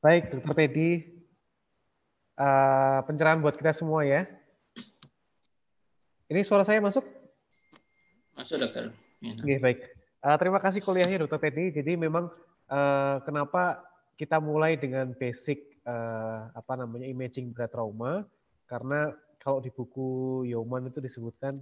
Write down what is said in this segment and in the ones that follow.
Baik, Dokter Teddy, uh, pencerahan buat kita semua ya. Ini suara saya masuk? Masuk, Dokter. Ya. Oke, baik. Uh, terima kasih kuliahnya, Dokter Teddy. Jadi memang uh, kenapa kita mulai dengan basic uh, apa namanya imaging berat trauma? Karena kalau di buku Yoman itu disebutkan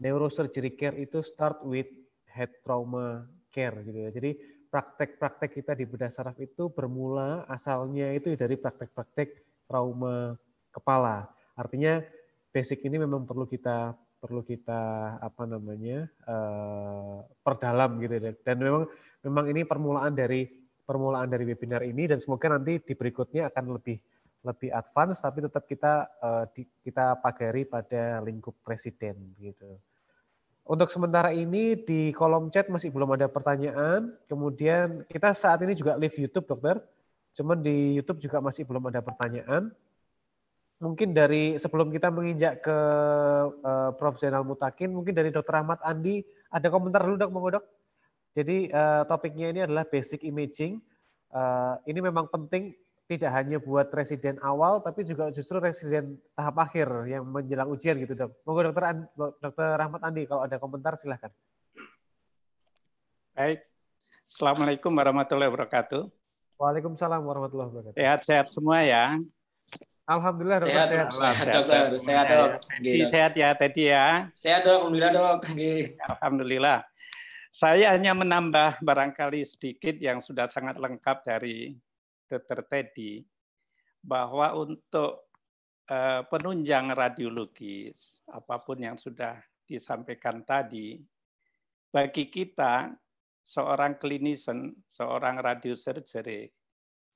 neurosurgery care itu start with head trauma care gitu ya. Jadi praktek-praktek kita di bedah saraf itu bermula asalnya itu dari praktek-praktek trauma kepala. Artinya basic ini memang perlu kita perlu kita apa namanya uh, perdalam gitu dan, ya. dan memang memang ini permulaan dari permulaan dari webinar ini dan semoga nanti di berikutnya akan lebih lebih advance tapi tetap kita uh, kita pagari pada lingkup presiden gitu. Untuk sementara ini di kolom chat masih belum ada pertanyaan. Kemudian kita saat ini juga live YouTube, dokter. Cuman di YouTube juga masih belum ada pertanyaan. Mungkin dari sebelum kita menginjak ke uh, Prof. Zainal Mutakin, mungkin dari Dr. Ahmad Andi ada komentar dulu dok, monggo dok. Jadi uh, topiknya ini adalah basic imaging. Uh, ini memang penting tidak hanya buat residen awal, tapi juga justru residen tahap akhir yang menjelang ujian gitu, dok. Monggo dokter, An dokter Rahmat Andi, kalau ada komentar silahkan. Baik. Assalamualaikum warahmatullahi wabarakatuh. Waalaikumsalam warahmatullahi wabarakatuh. Sehat-sehat semua ya. Alhamdulillah dokter sehat. Sehat, sehat dokter. Sehat, dok. Ya, sehat, sehat ya tadi ya. Sehat dok. Alhamdulillah dok. Alhamdulillah. Saya hanya menambah barangkali sedikit yang sudah sangat lengkap dari Dr. Teddy bahwa untuk eh, penunjang radiologis apapun yang sudah disampaikan tadi bagi kita seorang clinician, seorang radiosurgery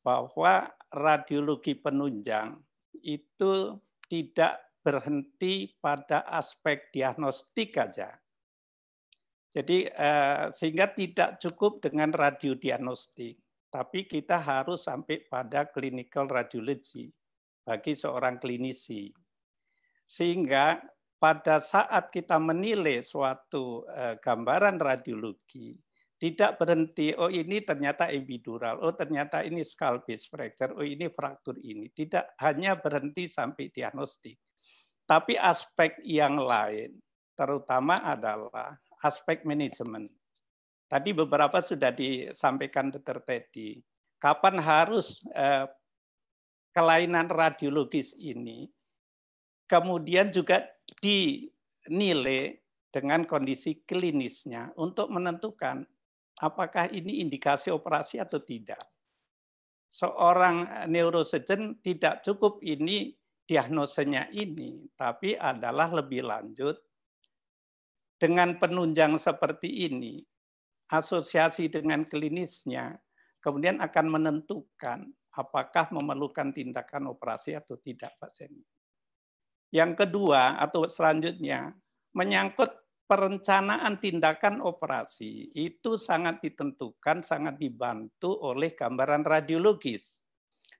bahwa radiologi penunjang itu tidak berhenti pada aspek diagnostik saja. Jadi eh, sehingga tidak cukup dengan radiodiagnostik. Tapi kita harus sampai pada clinical radiology bagi seorang klinisi. Sehingga pada saat kita menilai suatu eh, gambaran radiologi, tidak berhenti, oh ini ternyata epidural, oh ternyata ini skull base fracture, oh ini fraktur ini. Tidak hanya berhenti sampai diagnostik. Tapi aspek yang lain, terutama adalah aspek manajemen. Tadi beberapa sudah disampaikan Dr. Teddy. Kapan harus eh, kelainan radiologis ini kemudian juga dinilai dengan kondisi klinisnya untuk menentukan apakah ini indikasi operasi atau tidak. Seorang eh, neurosurgeon tidak cukup ini diagnosenya ini, tapi adalah lebih lanjut dengan penunjang seperti ini asosiasi dengan klinisnya kemudian akan menentukan apakah memerlukan tindakan operasi atau tidak pasien. Yang kedua atau selanjutnya menyangkut perencanaan tindakan operasi itu sangat ditentukan sangat dibantu oleh gambaran radiologis.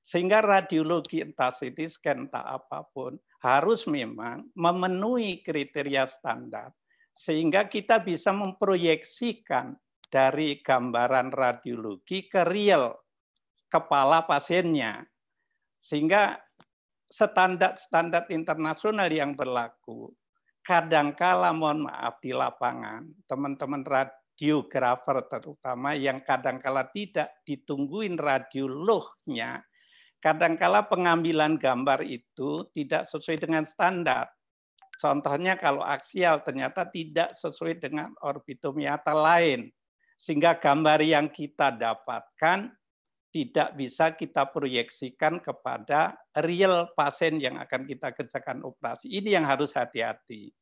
Sehingga radiologi entah CT scan entah apapun harus memang memenuhi kriteria standar sehingga kita bisa memproyeksikan dari gambaran radiologi ke real kepala pasiennya. Sehingga standar-standar internasional yang berlaku kadangkala mohon maaf di lapangan teman-teman radiografer terutama yang kadangkala tidak ditungguin radiolognya kadangkala pengambilan gambar itu tidak sesuai dengan standar contohnya kalau aksial ternyata tidak sesuai dengan orbitomiata lain sehingga gambar yang kita dapatkan tidak bisa kita proyeksikan kepada real pasien yang akan kita kerjakan operasi. Ini yang harus hati-hati.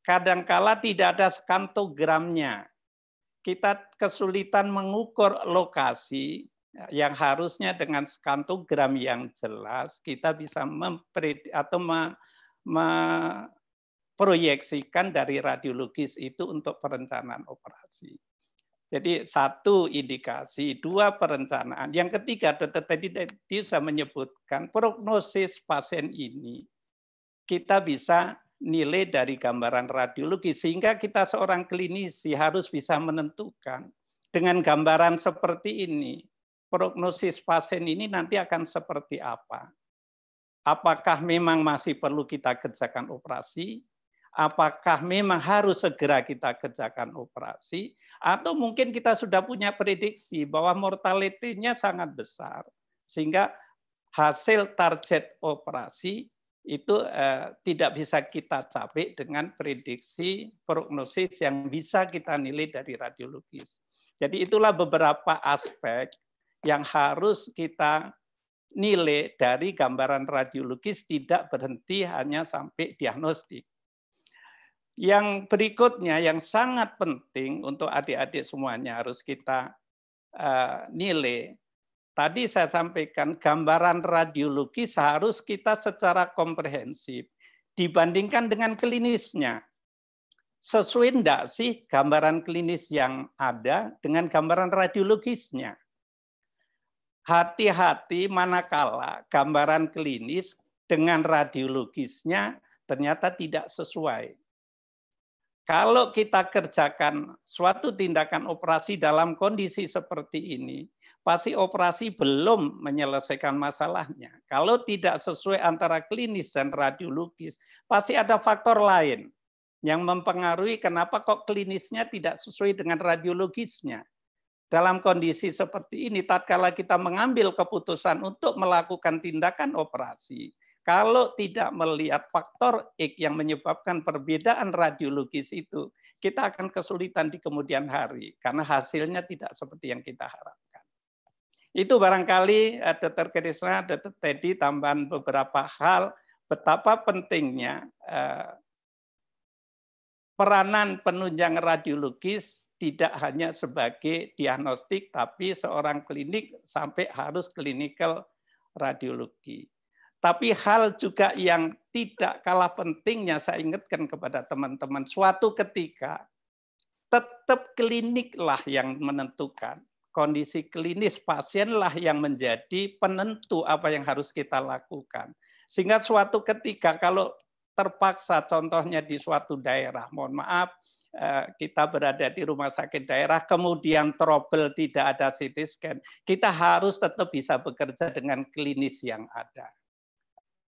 Kadangkala tidak ada skantogramnya. Kita kesulitan mengukur lokasi yang harusnya dengan skantogram yang jelas kita bisa atau memproyeksikan dari radiologis itu untuk perencanaan operasi. Jadi satu indikasi, dua perencanaan. Yang ketiga, dokter tadi bisa menyebutkan prognosis pasien ini kita bisa nilai dari gambaran radiologi sehingga kita seorang klinisi harus bisa menentukan dengan gambaran seperti ini prognosis pasien ini nanti akan seperti apa. Apakah memang masih perlu kita kerjakan operasi apakah memang harus segera kita kerjakan operasi atau mungkin kita sudah punya prediksi bahwa mortalitinya sangat besar sehingga hasil target operasi itu eh, tidak bisa kita capai dengan prediksi prognosis yang bisa kita nilai dari radiologis. Jadi itulah beberapa aspek yang harus kita nilai dari gambaran radiologis tidak berhenti hanya sampai diagnostik. Yang berikutnya yang sangat penting untuk adik-adik semuanya harus kita uh, nilai. Tadi saya sampaikan gambaran radiologi harus kita secara komprehensif dibandingkan dengan klinisnya. Sesuai enggak sih gambaran klinis yang ada dengan gambaran radiologisnya? Hati-hati manakala gambaran klinis dengan radiologisnya ternyata tidak sesuai kalau kita kerjakan suatu tindakan operasi dalam kondisi seperti ini, pasti operasi belum menyelesaikan masalahnya. Kalau tidak sesuai antara klinis dan radiologis, pasti ada faktor lain yang mempengaruhi kenapa kok klinisnya tidak sesuai dengan radiologisnya. Dalam kondisi seperti ini, tatkala kita mengambil keputusan untuk melakukan tindakan operasi, kalau tidak melihat faktor X yang menyebabkan perbedaan radiologis itu, kita akan kesulitan di kemudian hari karena hasilnya tidak seperti yang kita harapkan. Itu barangkali eh, Dr. Krisna, Dr. Teddy tambahan beberapa hal betapa pentingnya eh, peranan penunjang radiologis tidak hanya sebagai diagnostik, tapi seorang klinik sampai harus klinikal radiologi. Tapi hal juga yang tidak kalah pentingnya saya ingatkan kepada teman-teman, suatu ketika tetap kliniklah yang menentukan. Kondisi klinis pasienlah yang menjadi penentu apa yang harus kita lakukan. Sehingga suatu ketika kalau terpaksa contohnya di suatu daerah, mohon maaf, eh, kita berada di rumah sakit daerah, kemudian trouble tidak ada CT scan, kita harus tetap bisa bekerja dengan klinis yang ada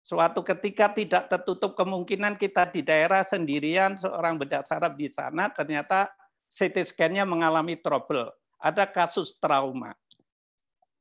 suatu ketika tidak tertutup kemungkinan kita di daerah sendirian seorang bedak saraf di sana ternyata CT scan-nya mengalami trouble, ada kasus trauma.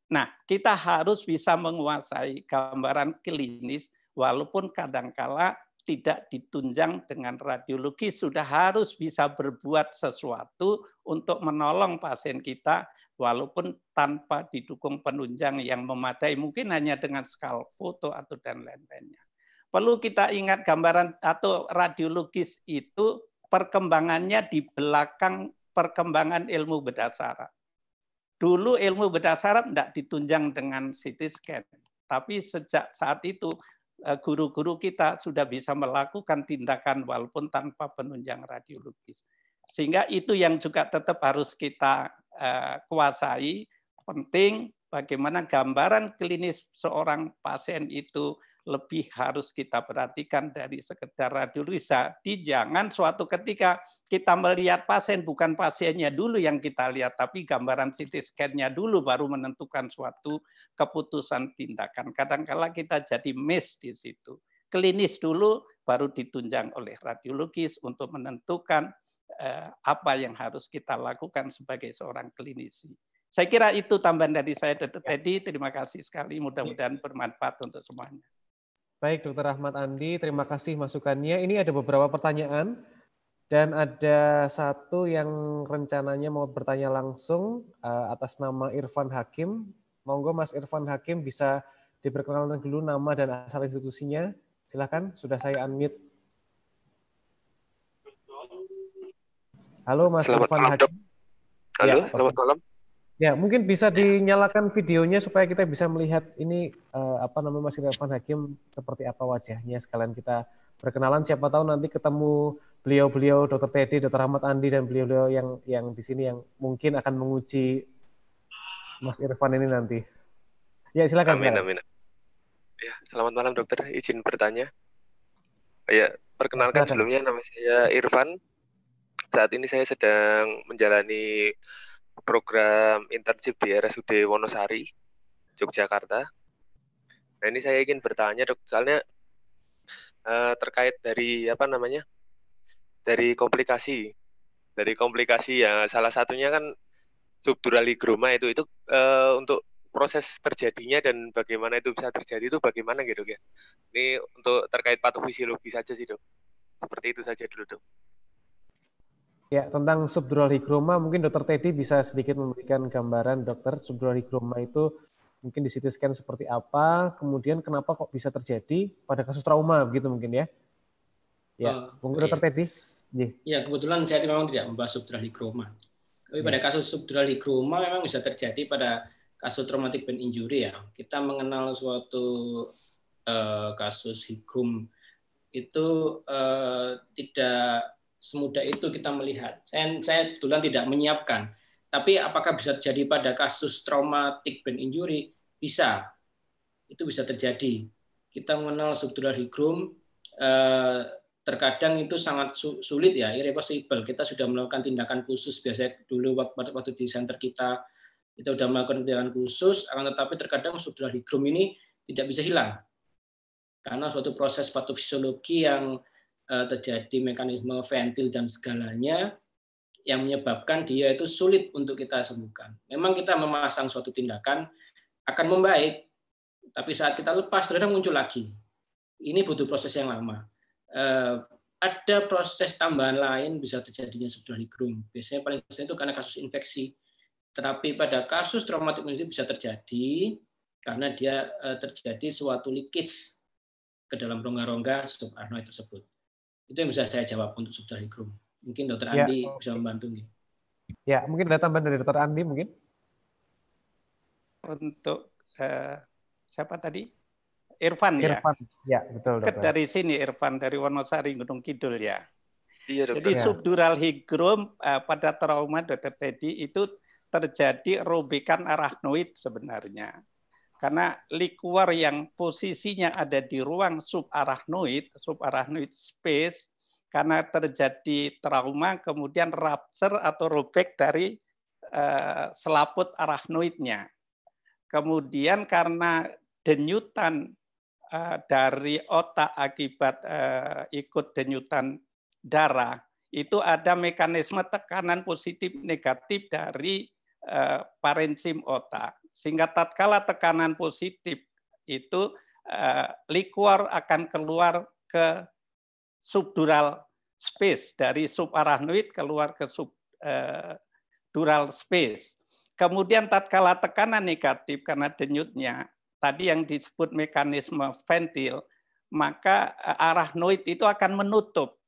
Nah, kita harus bisa menguasai gambaran klinis walaupun kadangkala tidak ditunjang dengan radiologi sudah harus bisa berbuat sesuatu untuk menolong pasien kita walaupun tanpa didukung penunjang yang memadai, mungkin hanya dengan skala foto atau dan lain-lainnya. Perlu kita ingat gambaran atau radiologis itu perkembangannya di belakang perkembangan ilmu bedah saraf. Dulu ilmu bedah saraf tidak ditunjang dengan CT scan, tapi sejak saat itu eh, guru-guru kita sudah bisa melakukan tindakan walaupun tanpa penunjang radiologis. Sehingga itu yang juga tetap harus kita uh, kuasai. Penting bagaimana gambaran klinis seorang pasien itu lebih harus kita perhatikan dari sekedar radiologi. Jadi jangan suatu ketika kita melihat pasien, bukan pasiennya dulu yang kita lihat, tapi gambaran CT scan-nya dulu baru menentukan suatu keputusan tindakan. Kadangkala -kadang kita jadi miss di situ. Klinis dulu baru ditunjang oleh radiologis untuk menentukan Eh, apa yang harus kita lakukan sebagai seorang klinisi. Saya kira itu tambahan dari saya, Dr. Ya. Teddy. Terima kasih sekali. Mudah-mudahan bermanfaat untuk semuanya. Baik, Dr. Rahmat Andi. Terima kasih masukannya. Ini ada beberapa pertanyaan. Dan ada satu yang rencananya mau bertanya langsung uh, atas nama Irfan Hakim. Monggo Mas Irfan Hakim bisa diperkenalkan dulu nama dan asal institusinya. Silahkan, sudah saya unmute. Halo Mas selamat Irfan malam, Hakim. Halo, ya, selamat malam. Ya, mungkin bisa ya. dinyalakan videonya supaya kita bisa melihat ini uh, apa namanya Mas Irfan Hakim seperti apa wajahnya sekalian kita berkenalan siapa tahu nanti ketemu beliau-beliau Dr. Teddy, Dr. Ahmad Andi dan beliau-beliau yang yang di sini yang mungkin akan menguji Mas Irfan ini nanti. Ya, silakan. Amin, amin. Ya, selamat malam dokter. Izin bertanya. Ya, perkenalkan silakan. sebelumnya nama saya Irfan saat ini saya sedang menjalani program internship di RSUD Wonosari, Yogyakarta. Nah ini saya ingin bertanya dok, soalnya uh, terkait dari apa namanya, dari komplikasi, dari komplikasi ya salah satunya kan higroma itu itu uh, untuk proses terjadinya dan bagaimana itu bisa terjadi itu bagaimana gitu ya. Ini untuk terkait patofisiologi saja sih dok. Seperti itu saja dulu dok. Ya, tentang subdural higroma mungkin dokter Teddy bisa sedikit memberikan gambaran dokter subdural higroma itu mungkin di CT scan seperti apa, kemudian kenapa kok bisa terjadi pada kasus trauma begitu mungkin ya. Ya, uh, mungkin iya. dokter Teddy. Yeah. Ya, kebetulan saya memang tidak membahas subdural higroma. Tapi yeah. pada kasus subdural higroma memang bisa terjadi pada kasus traumatic brain injury ya. Kita mengenal suatu uh, kasus higrum itu uh, tidak semudah itu kita melihat. Saya, saya kebetulan tidak menyiapkan, tapi apakah bisa terjadi pada kasus traumatik brain injury? Bisa, itu bisa terjadi. Kita mengenal subdural higrum, eh, terkadang itu sangat sulit ya, irreversible. Kita sudah melakukan tindakan khusus, biasanya dulu waktu, waktu di center kita, kita sudah melakukan tindakan khusus, akan tetapi terkadang subdural higrum ini tidak bisa hilang. Karena suatu proses patofisiologi yang Eh, terjadi mekanisme ventil dan segalanya yang menyebabkan dia itu sulit untuk kita sembuhkan. Memang kita memasang suatu tindakan akan membaik, tapi saat kita lepas ternyata muncul lagi. Ini butuh proses yang lama. Eh, ada proses tambahan lain bisa terjadinya di ligrum. Biasanya paling besar itu karena kasus infeksi. Tetapi pada kasus traumatik meningitis bisa terjadi karena dia eh, terjadi suatu leakage ke dalam rongga-rongga subarachnoid tersebut. Itu yang bisa saya jawab untuk subdah hikrum. Mungkin Dokter ya, Andi ya. bisa membantu Ya, mungkin ada tambahan dari Dokter Andi mungkin. Untuk uh, siapa tadi? Irfan, ya? Irfan. ya. ya betul, dokter. Dari sini Irfan dari Wonosari Gunung Kidul ya. Iya, Jadi ya. subdural higrum uh, eh, pada trauma dokter Teddy itu terjadi robekan arachnoid sebenarnya. Karena likuar yang posisinya ada di ruang subarachnoid, subarachnoid space, karena terjadi trauma kemudian rupture atau robek dari eh, selaput arachnoidnya. Kemudian karena denyutan eh, dari otak akibat eh, ikut denyutan darah, itu ada mekanisme tekanan positif negatif dari parenchim otak sehingga tatkala tekanan positif itu eh, likuor akan keluar ke subdural space dari subarachnoid keluar ke subdural eh, space. Kemudian tatkala tekanan negatif karena denyutnya tadi yang disebut mekanisme ventil, maka eh, arachnoid itu akan menutup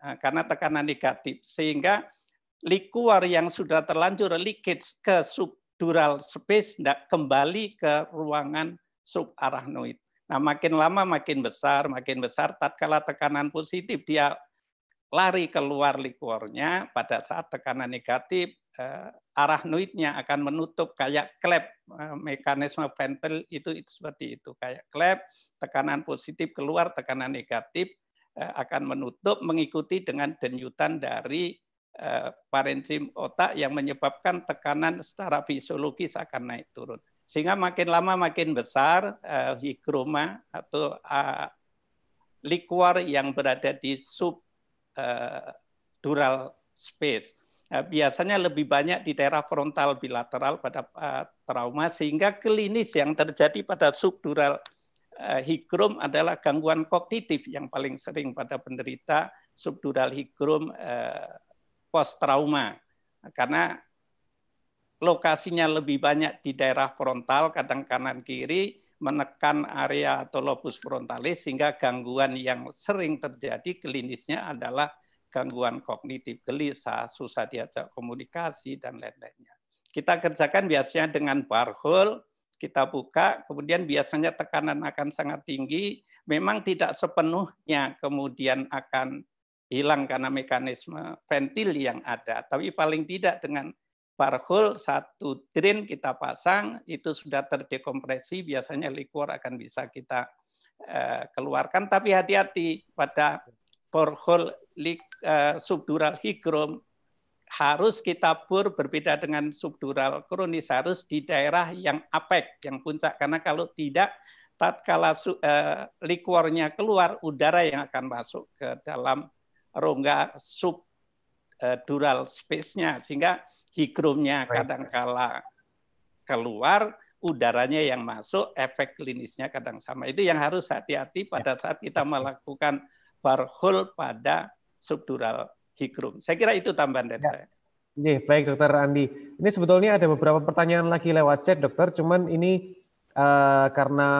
eh, karena tekanan negatif sehingga likuar yang sudah terlanjur leakage ke sub dural space tidak kembali ke ruangan subarachnoid. Nah, makin lama makin besar, makin besar tatkala tekanan positif dia lari keluar likuornya. pada saat tekanan negatif eh, arachnoidnya akan menutup kayak klep eh, mekanisme ventil itu, itu seperti itu kayak klep tekanan positif keluar tekanan negatif eh, akan menutup mengikuti dengan denyutan dari Eh, parenkim otak yang menyebabkan tekanan secara fisiologis akan naik turun. Sehingga makin lama makin besar uh, eh, higroma atau uh, liquor yang berada di sub uh, dural space. Uh, biasanya lebih banyak di daerah frontal bilateral pada uh, trauma sehingga klinis yang terjadi pada subdural uh, higrom adalah gangguan kognitif yang paling sering pada penderita subdural higrom uh, post trauma karena lokasinya lebih banyak di daerah frontal, kadang kanan kiri, menekan area atau lobus frontalis sehingga gangguan yang sering terjadi klinisnya adalah gangguan kognitif gelisah, susah diajak komunikasi dan lain-lainnya. Kita kerjakan biasanya dengan barhole, kita buka, kemudian biasanya tekanan akan sangat tinggi, memang tidak sepenuhnya kemudian akan hilang karena mekanisme ventil yang ada. Tapi paling tidak dengan parhol satu drain kita pasang itu sudah terdekompresi biasanya liquor akan bisa kita eh, keluarkan. Tapi hati-hati pada parhol eh, subdural higrom harus kita pur berbeda dengan subdural kronis harus di daerah yang apek yang puncak karena kalau tidak tatkala uh, eh, likuornya keluar udara yang akan masuk ke dalam rongga subdural eh, space-nya sehingga higrumnya kadangkala keluar, udaranya yang masuk, efek klinisnya kadang sama. Itu yang harus hati-hati pada saat kita ya. melakukan barhol pada subdural higrum. Saya kira itu tambahan dari ya. saya. Ya, baik dokter Andi. Ini sebetulnya ada beberapa pertanyaan lagi lewat chat dokter, cuman ini uh, karena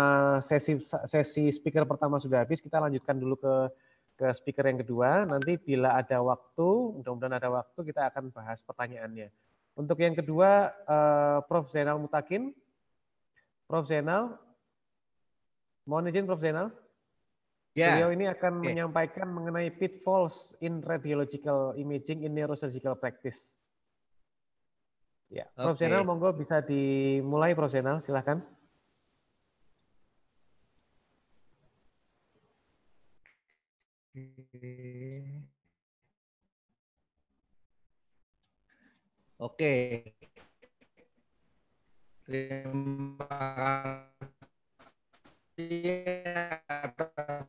sesi sesi speaker pertama sudah habis, kita lanjutkan dulu ke ke speaker yang kedua. Nanti bila ada waktu, mudah-mudahan ada waktu kita akan bahas pertanyaannya. Untuk yang kedua, eh, Prof. Zainal Mutakin. Prof. Zainal, mohon izin Prof. Zainal. Yeah. Beliau ini akan yeah. menyampaikan mengenai pitfalls in radiological imaging in neurosurgical practice. Ya, okay. Prof. Zainal, monggo bisa dimulai Prof. Zainal, silahkan. Oke. Terima kasih atas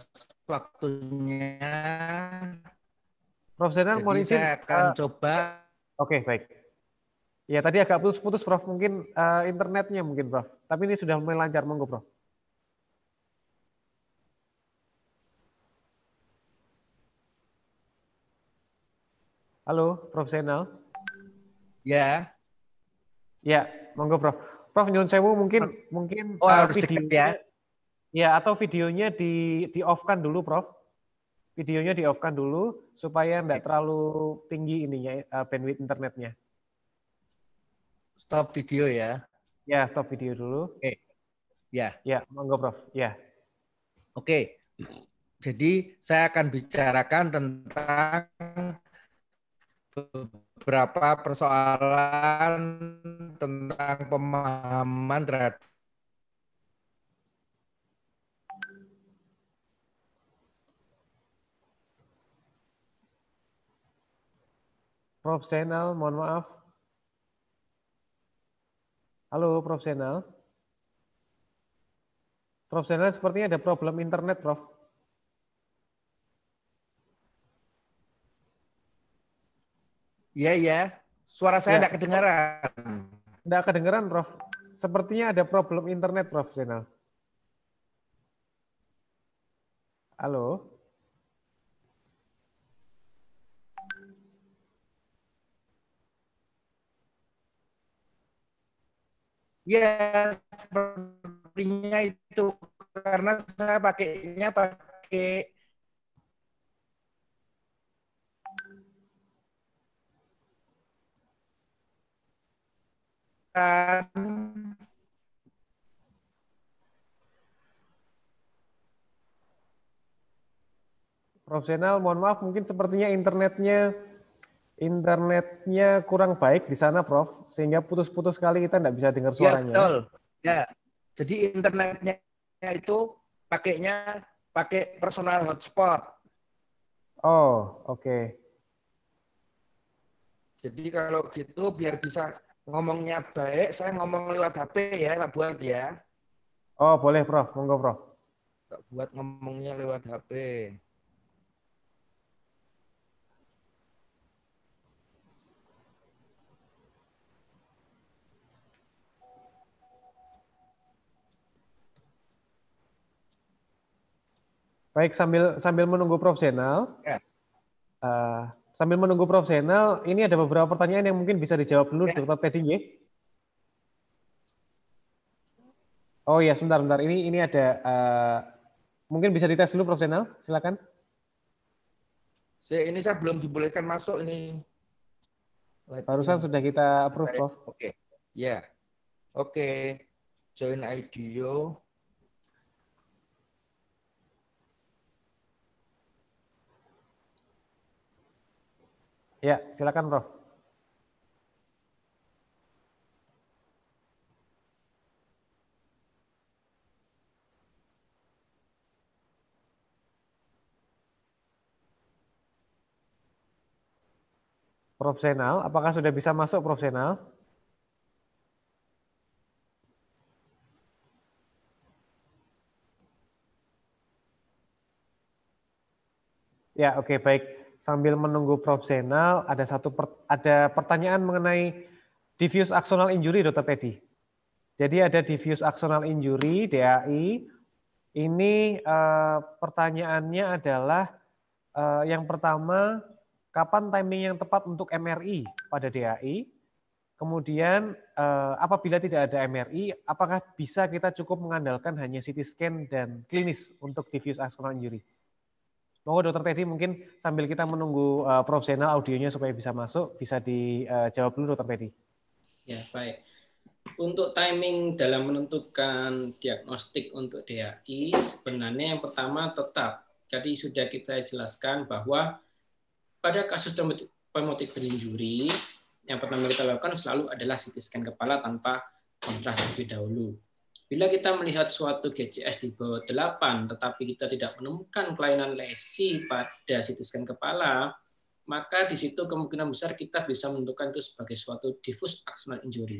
waktunya. Prof Zainal mau izin. Saya akan uh, coba. Oke, okay, baik. Ya, tadi agak putus-putus Prof. Mungkin uh, internetnya mungkin Prof. Tapi ini sudah mulai lancar. Monggo Prof. Halo, Prof. Zainal. Ya. Ya, monggo Prof. Prof, nyun sewu mungkin mungkin oh, uh, harus video ya. Ya, atau videonya di di off kan dulu, Prof. Videonya di off kan dulu supaya enggak terlalu tinggi ininya uh, bandwidth internetnya. Stop video ya. Ya, stop video dulu. Oke. Okay. Ya. Ya, monggo Prof. Ya. Oke. Okay. Jadi saya akan bicarakan tentang beberapa persoalan tentang pemahaman terhadap Prof. Senal, mohon maaf. Halo, Prof. Senal. Prof. Senal, sepertinya ada problem internet, Prof. Iya, iya. Suara saya tidak ya, yeah. kedengaran. Tidak kedengaran, Prof. Sepertinya ada problem internet, Prof. Zainal. Halo? Ya, sepertinya itu karena saya pakainya pakai Prof. Zainal, mohon maaf, mungkin sepertinya internetnya internetnya kurang baik di sana, Prof. Sehingga putus-putus sekali kita tidak bisa dengar ya, suaranya. Ya, betul. Ya. Jadi internetnya itu pakainya pakai personal hotspot. Oh, oke. Okay. Jadi kalau gitu biar bisa ngomongnya baik, saya ngomong lewat HP ya, tak buat ya. Oh, boleh Prof. Monggo Prof. Tak buat ngomongnya lewat HP. Baik, sambil sambil menunggu Prof. Senal, ya. uh, sambil menunggu Prof. Zainal, ini ada beberapa pertanyaan yang mungkin bisa dijawab dulu, ya. Dr. Teddy. Ya? Oh ya, sebentar, sebentar. Ini ini ada uh, mungkin bisa dites dulu, Prof. Zainal. Silakan. Saya, ini saya belum dibolehkan masuk ini. Barusan sudah kita approve, Prof. Oke. Okay. Ya. Yeah. Oke. Okay. Join IDEO. Ya, silakan Prof. Prof. Senal, apakah sudah bisa masuk Prof. Senal? Ya, oke, okay, baik sambil menunggu Prof Zainal, ada satu per, ada pertanyaan mengenai diffuse axonal injury Dr. Pedi. Jadi ada diffuse axonal injury DAI. Ini eh, pertanyaannya adalah eh, yang pertama kapan timing yang tepat untuk MRI pada DAI? Kemudian eh, apabila tidak ada MRI, apakah bisa kita cukup mengandalkan hanya CT scan dan klinis untuk diffuse axonal injury? Monggo Dokter Teddy mungkin sambil kita menunggu uh, eh, Prof audionya supaya bisa masuk, bisa dijawab eh, uh, dulu Dokter Teddy. Ya baik. Untuk timing dalam menentukan diagnostik untuk DHI sebenarnya yang pertama tetap Jadi sudah kita jelaskan bahwa pada kasus pemotik injury yang pertama kita lakukan selalu adalah CT scan kepala tanpa kontras lebih dahulu. Bila kita melihat suatu GCS di bawah 8, tetapi kita tidak menemukan kelainan lesi pada CT scan kepala, maka di situ kemungkinan besar kita bisa menentukan itu sebagai suatu diffuse axonal injury.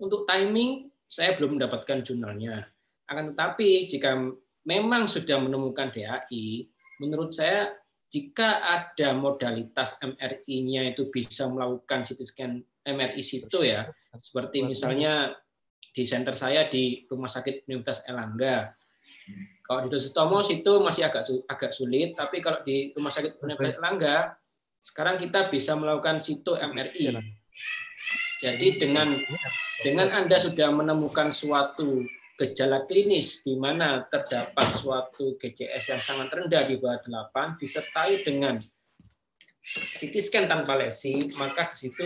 Untuk timing, saya belum mendapatkan jurnalnya. Akan tetapi, jika memang sudah menemukan DAI, menurut saya jika ada modalitas MRI-nya itu bisa melakukan CT scan MRI situ ya, seperti misalnya di center saya di Rumah Sakit Universitas Elangga. Kalau di Sutomo situ masih agak agak sulit, tapi kalau di Rumah Sakit Universitas Elangga sekarang kita bisa melakukan situ MRI. Iya, Jadi dengan dengan Anda sudah menemukan suatu gejala klinis di mana terdapat suatu GCS yang sangat rendah di bawah 8 disertai dengan CT scan tanpa lesi, maka di situ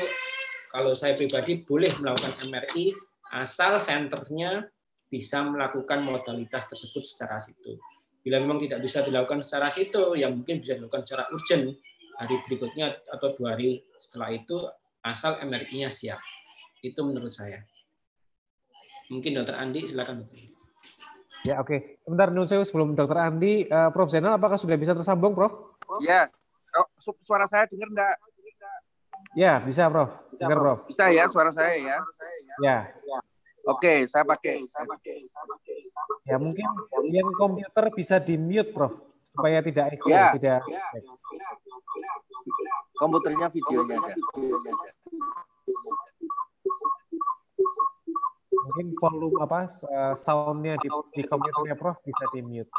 kalau saya pribadi boleh melakukan MRI asal senternya bisa melakukan modalitas tersebut secara situ. Bila memang tidak bisa dilakukan secara situ, yang mungkin bisa dilakukan secara urgent hari berikutnya atau dua hari setelah itu asal mri siap. Itu menurut saya. Mungkin Dokter Andi silakan. Ya oke. Okay. sebentar Nun sebelum Dokter Andi, uh, Prof Zainal apakah sudah bisa tersambung, Prof? Iya. Oh, suara saya dengar enggak? Ya, bisa, Prof. Bisa, Dengar, Prof. Bisa ya suara saya ya. Ya. ya. Oke, saya pakai. Saya pakai. Ya, mungkin yang komputer bisa di-mute, Prof, supaya tidak ikut ya. tidak. Ya. Komputernya videonya aja. Mungkin volume apa eh, soundnya di, di komputernya Prof bisa di-mute.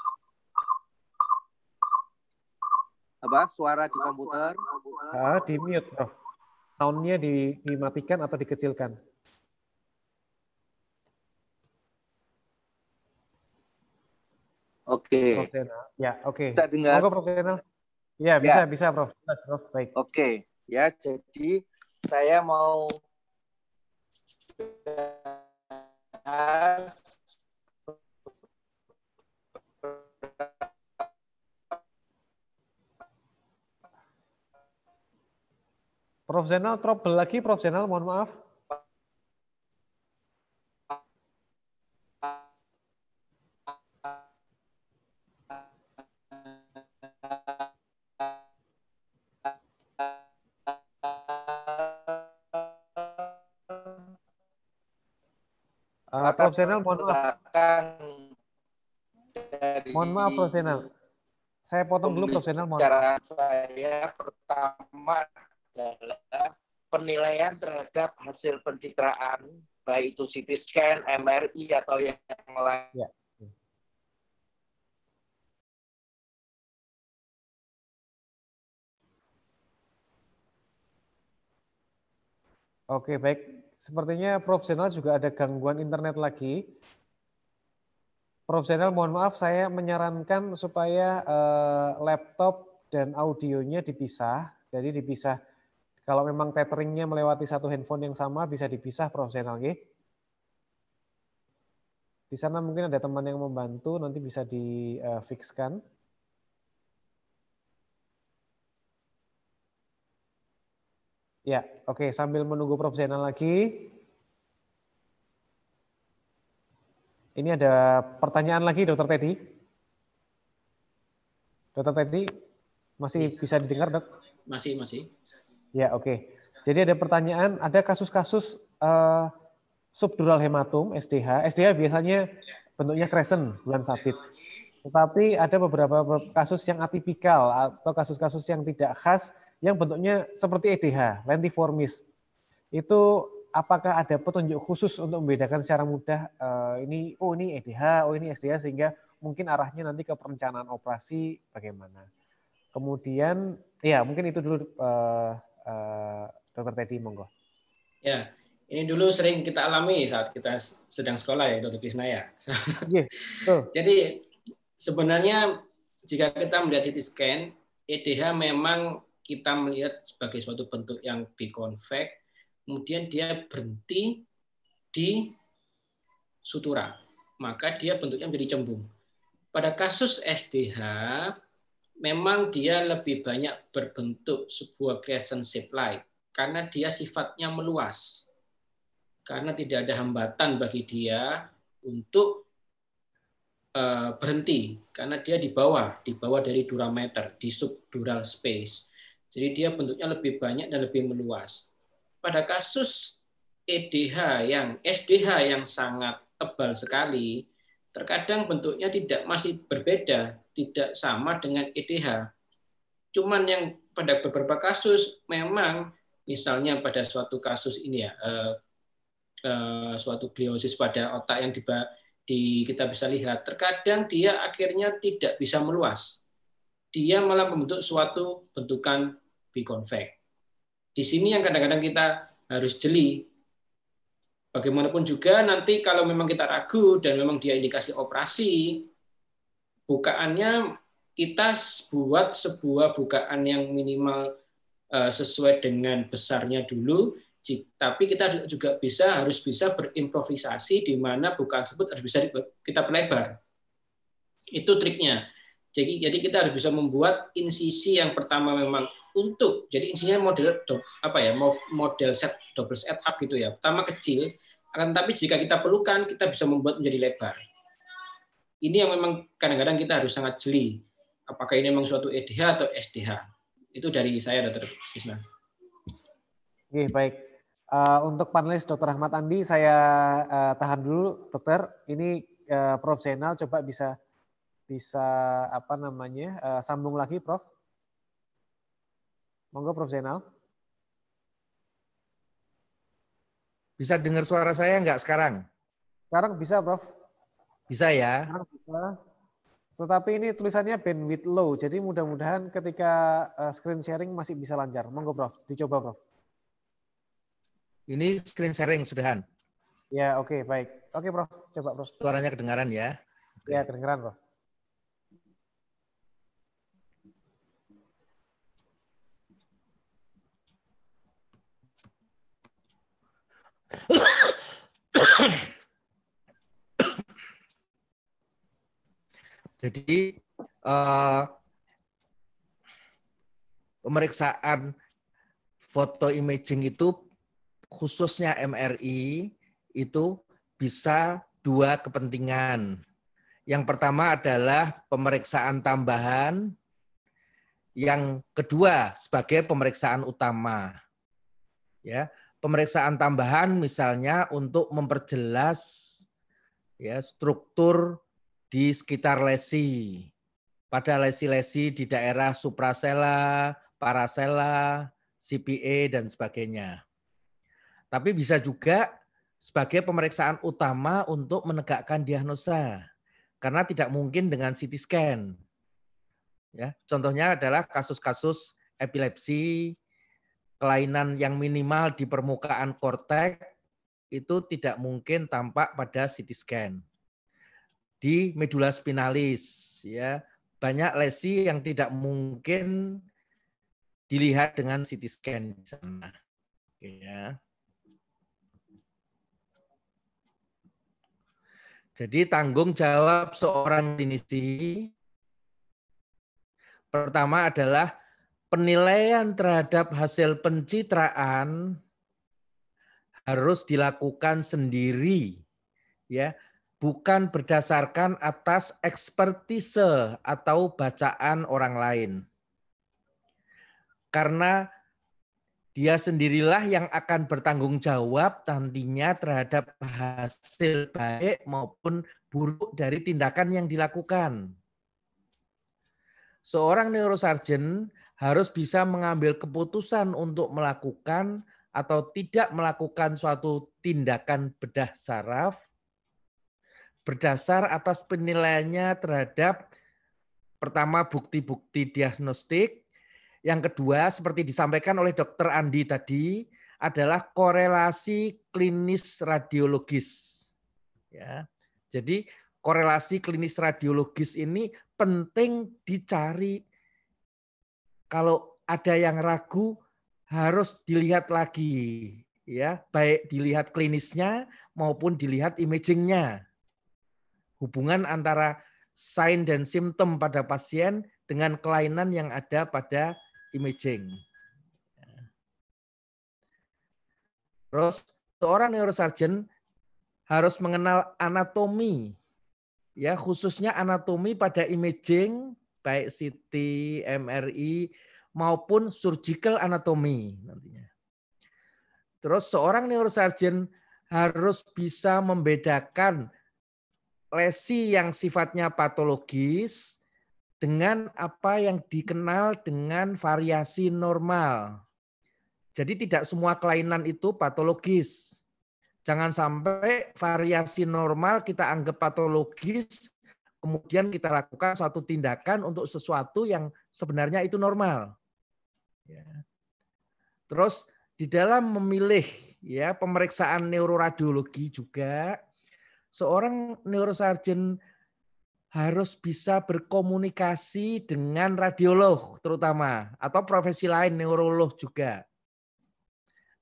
Apa suara di komputer? Ah, di-mute, Prof tahunnya dimatikan atau dikecilkan? Oke. Okay. Ya, oke. Okay. Bisa dengar? Monggo, Prof. Zainal. Ya, bisa, ya. bisa, Prof. Mas, Prof. Baik. Oke. Okay. Ya, jadi saya mau Prof. Zainal, trouble lagi Prof. Zainal, mohon maaf. Ah, Prof. Zainal, mohon maaf. Dari mohon maaf, Prof. Zainal. Saya potong dulu, Prof. Zainal. Mohon maaf. Cara saya pertama adalah penilaian terhadap hasil pencitraan baik itu CT scan, MRI atau yang lain. Ya. Oke, baik. Sepertinya Prof. Zainal juga ada gangguan internet lagi. Prof. Zainal, mohon maaf, saya menyarankan supaya uh, laptop dan audionya dipisah. Jadi dipisah kalau memang tetheringnya melewati satu handphone yang sama, bisa dipisah profesional, okay? Di sana mungkin ada teman yang membantu, nanti bisa di-fixkan. Eh, ya, oke. Okay. Sambil menunggu Prof Zainal lagi. Ini ada pertanyaan lagi, Dokter Teddy. Dokter Teddy, masih iya, bisa didengar, Dok? Masih, masih. Ya, oke. Okay. Jadi ada pertanyaan, ada kasus-kasus uh, subdural hematum SDH. SDH biasanya bentuknya crescent, bukan sabit. Tetapi ada beberapa kasus yang atipikal atau kasus-kasus yang tidak khas yang bentuknya seperti EDH, lentiformis. Itu apakah ada petunjuk khusus untuk membedakan secara mudah uh, ini oh ini EDH, oh ini SDH sehingga mungkin arahnya nanti ke perencanaan operasi bagaimana. Kemudian ya mungkin itu dulu uh, Eh, dokter Dr. Teddy monggo. Ya, ini dulu sering kita alami saat kita sedang sekolah ya Dokter Krisna ya. Iya, Jadi sebenarnya jika kita melihat CT scan, EDH memang kita melihat sebagai suatu bentuk yang biconvex, kemudian dia berhenti di sutura, maka dia bentuknya menjadi cembung. Pada kasus SDH, memang dia lebih banyak berbentuk sebuah creation shape light karena dia sifatnya meluas. Karena tidak ada hambatan bagi dia untuk eh, berhenti karena dia di bawah, di bawah dari durameter, di subdural space. Jadi dia bentuknya lebih banyak dan lebih meluas. Pada kasus EDH yang SDH yang sangat tebal sekali, terkadang bentuknya tidak masih berbeda tidak sama dengan ETH. Cuman yang pada beberapa kasus memang misalnya pada suatu kasus ini ya eh, eh, suatu gliosis pada otak yang tiba di kita bisa lihat terkadang dia akhirnya tidak bisa meluas. Dia malah membentuk suatu bentukan biconvex. Di sini yang kadang-kadang kita harus jeli bagaimanapun juga nanti kalau memang kita ragu dan memang dia indikasi operasi, bukaannya kita buat sebuah bukaan yang minimal eh, sesuai dengan besarnya dulu tapi kita juga bisa harus bisa berimprovisasi di mana bukaan tersebut harus bisa kita pelebar itu triknya jadi jadi kita harus bisa membuat insisi yang pertama memang untuk jadi insinya model apa ya model set double setup up gitu ya pertama kecil akan tapi jika kita perlukan kita bisa membuat menjadi lebar ini yang memang kadang-kadang kita harus sangat jeli. Apakah ini memang suatu EDH atau SDH? Itu dari saya, Dokter Krisna. Oke, baik. Eh, untuk panelis Dr. Ahmad Andi, saya eh, tahan dulu, dokter. Ini eh, Prof. Zainal coba bisa bisa apa namanya sambung lagi, Prof. Monggo, Prof. Zainal. Bisa dengar suara saya nggak sekarang? Sekarang bisa, Prof. Bisa ya? Tetapi ini tulisannya bandwidth low, jadi mudah-mudahan ketika eh, screen sharing masih bisa lancar. Monggo Prof, dicoba Prof. Ini screen sharing sudahan? Ya, oke, okay, baik. Oke, okay, Prof. Coba, Prof. Suaranya kedengaran ya? Okay. Ya, kedengaran, Prof. Jadi uh, pemeriksaan foto imaging itu khususnya MRI itu bisa dua kepentingan. Yang pertama adalah pemeriksaan tambahan, yang kedua sebagai pemeriksaan utama. Ya, pemeriksaan tambahan misalnya untuk memperjelas ya struktur di sekitar lesi. Pada lesi-lesi di daerah suprasela, parasela, CPA, dan sebagainya. Tapi bisa juga sebagai pemeriksaan utama untuk menegakkan diagnosa. Karena tidak mungkin dengan CT scan. Ya, contohnya adalah kasus-kasus epilepsi, kelainan yang minimal di permukaan korteks itu tidak mungkin tampak pada CT scan di medula spinalis ya. Banyak lesi yang tidak mungkin dilihat dengan CT scan di sana. ya. Jadi tanggung jawab seorang klinisi pertama adalah penilaian terhadap hasil pencitraan harus dilakukan sendiri ya bukan berdasarkan atas ekspertise atau bacaan orang lain. Karena dia sendirilah yang akan bertanggung jawab nantinya terhadap hasil baik maupun buruk dari tindakan yang dilakukan. Seorang neurosurgeon harus bisa mengambil keputusan untuk melakukan atau tidak melakukan suatu tindakan bedah saraf berdasar atas penilaiannya terhadap pertama bukti-bukti diagnostik, yang kedua seperti disampaikan oleh Dr. Andi tadi adalah korelasi klinis radiologis. Ya. Jadi korelasi klinis radiologis ini penting dicari. Kalau ada yang ragu harus dilihat lagi ya, baik dilihat klinisnya maupun dilihat imagingnya hubungan antara sign dan simptom pada pasien dengan kelainan yang ada pada imaging. Terus seorang neurosurgeon harus mengenal anatomi ya khususnya anatomi pada imaging baik CT, MRI maupun surgical anatomi nantinya. Terus seorang neurosurgeon harus bisa membedakan lesi yang sifatnya patologis dengan apa yang dikenal dengan variasi normal. Jadi tidak semua kelainan itu patologis. Jangan sampai variasi normal kita anggap patologis, kemudian kita lakukan suatu tindakan untuk sesuatu yang sebenarnya itu normal. Ya. Terus di dalam memilih ya pemeriksaan neuroradiologi juga seorang neurosurgeon harus bisa berkomunikasi dengan radiolog terutama atau profesi lain neurolog juga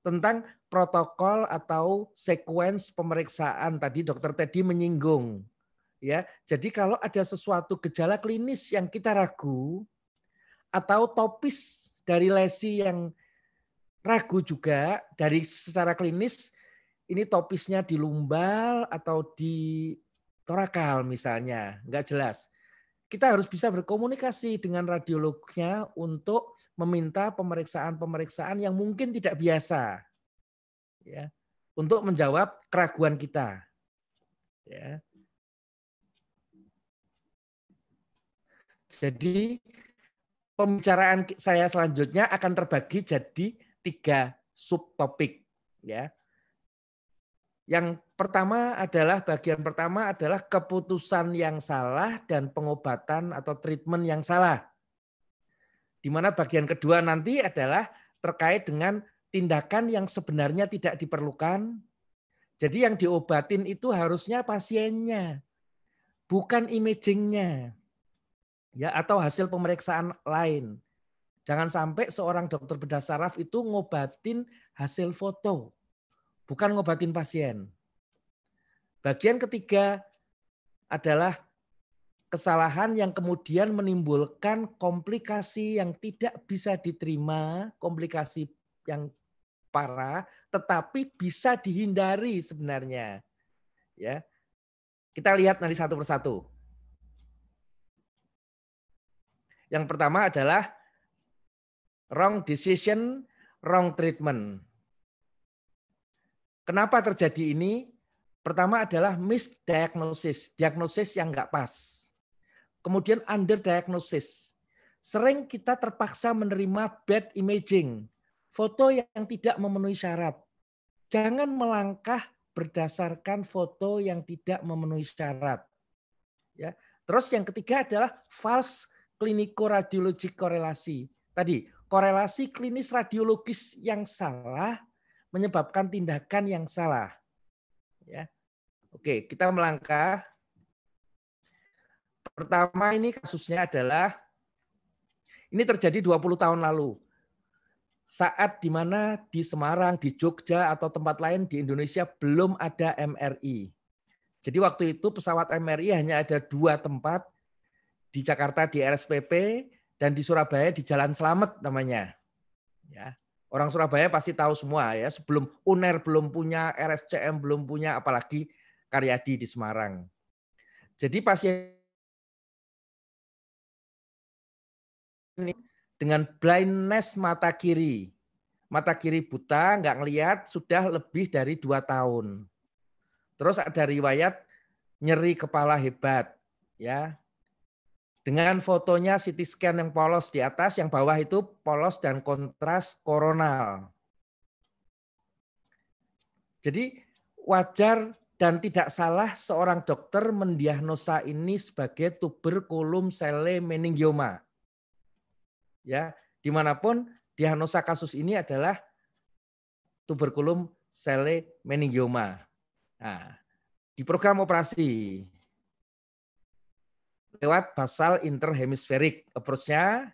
tentang protokol atau sekuens pemeriksaan tadi dokter Teddy menyinggung ya jadi kalau ada sesuatu gejala klinis yang kita ragu atau topis dari lesi yang ragu juga dari secara klinis ini topisnya di lumbal atau di torakal misalnya, nggak jelas. Kita harus bisa berkomunikasi dengan radiolognya untuk meminta pemeriksaan-pemeriksaan yang mungkin tidak biasa, ya, untuk menjawab keraguan kita. Ya. Jadi pembicaraan saya selanjutnya akan terbagi jadi tiga subtopik, ya yang pertama adalah bagian pertama adalah keputusan yang salah dan pengobatan atau treatment yang salah. Di mana bagian kedua nanti adalah terkait dengan tindakan yang sebenarnya tidak diperlukan. Jadi yang diobatin itu harusnya pasiennya, bukan imagingnya. Ya, atau hasil pemeriksaan lain. Jangan sampai seorang dokter bedah saraf itu ngobatin hasil foto bukan ngobatin pasien. Bagian ketiga adalah kesalahan yang kemudian menimbulkan komplikasi yang tidak bisa diterima, komplikasi yang parah, tetapi bisa dihindari sebenarnya. Ya, kita lihat nanti satu persatu. Yang pertama adalah wrong decision, wrong treatment. Kenapa terjadi ini? Pertama adalah misdiagnosis, diagnosis yang nggak pas. Kemudian underdiagnosis. Sering kita terpaksa menerima bad imaging, foto yang tidak memenuhi syarat. Jangan melangkah berdasarkan foto yang tidak memenuhi syarat. Ya. Terus yang ketiga adalah false clinico radiologic korelasi. Tadi korelasi klinis radiologis yang salah menyebabkan tindakan yang salah. Ya. Oke, kita melangkah. Pertama ini kasusnya adalah ini terjadi 20 tahun lalu. Saat di mana di Semarang, di Jogja atau tempat lain di Indonesia belum ada MRI. Jadi waktu itu pesawat MRI hanya ada dua tempat di Jakarta di RSPP dan di Surabaya di Jalan Selamet namanya. Ya. Orang Surabaya pasti tahu semua ya, sebelum UNER belum punya, RSCM belum punya, apalagi Karyadi di Semarang. Jadi pasien dengan blindness mata kiri, mata kiri buta, nggak ngelihat, sudah lebih dari dua tahun. Terus ada riwayat nyeri kepala hebat, ya dengan fotonya CT scan yang polos di atas, yang bawah itu polos dan kontras koronal. Jadi wajar dan tidak salah seorang dokter mendiagnosa ini sebagai tuberkulum sele meningioma. Ya, dimanapun diagnosa kasus ini adalah tuberkulum sele meningioma. Nah, di program operasi lewat basal interhemisferik. Approach-nya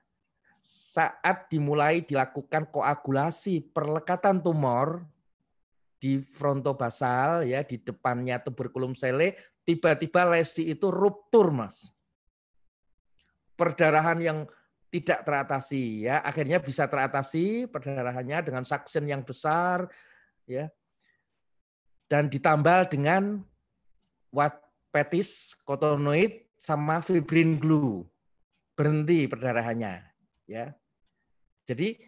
saat dimulai dilakukan koagulasi perlekatan tumor di frontobasal ya di depannya tuberkulum sele tiba-tiba lesi itu ruptur mas perdarahan yang tidak teratasi ya akhirnya bisa teratasi perdarahannya dengan suction yang besar ya dan ditambal dengan wat petis kotonoid sama fibrin glue. Berhenti perdarahannya, ya. Jadi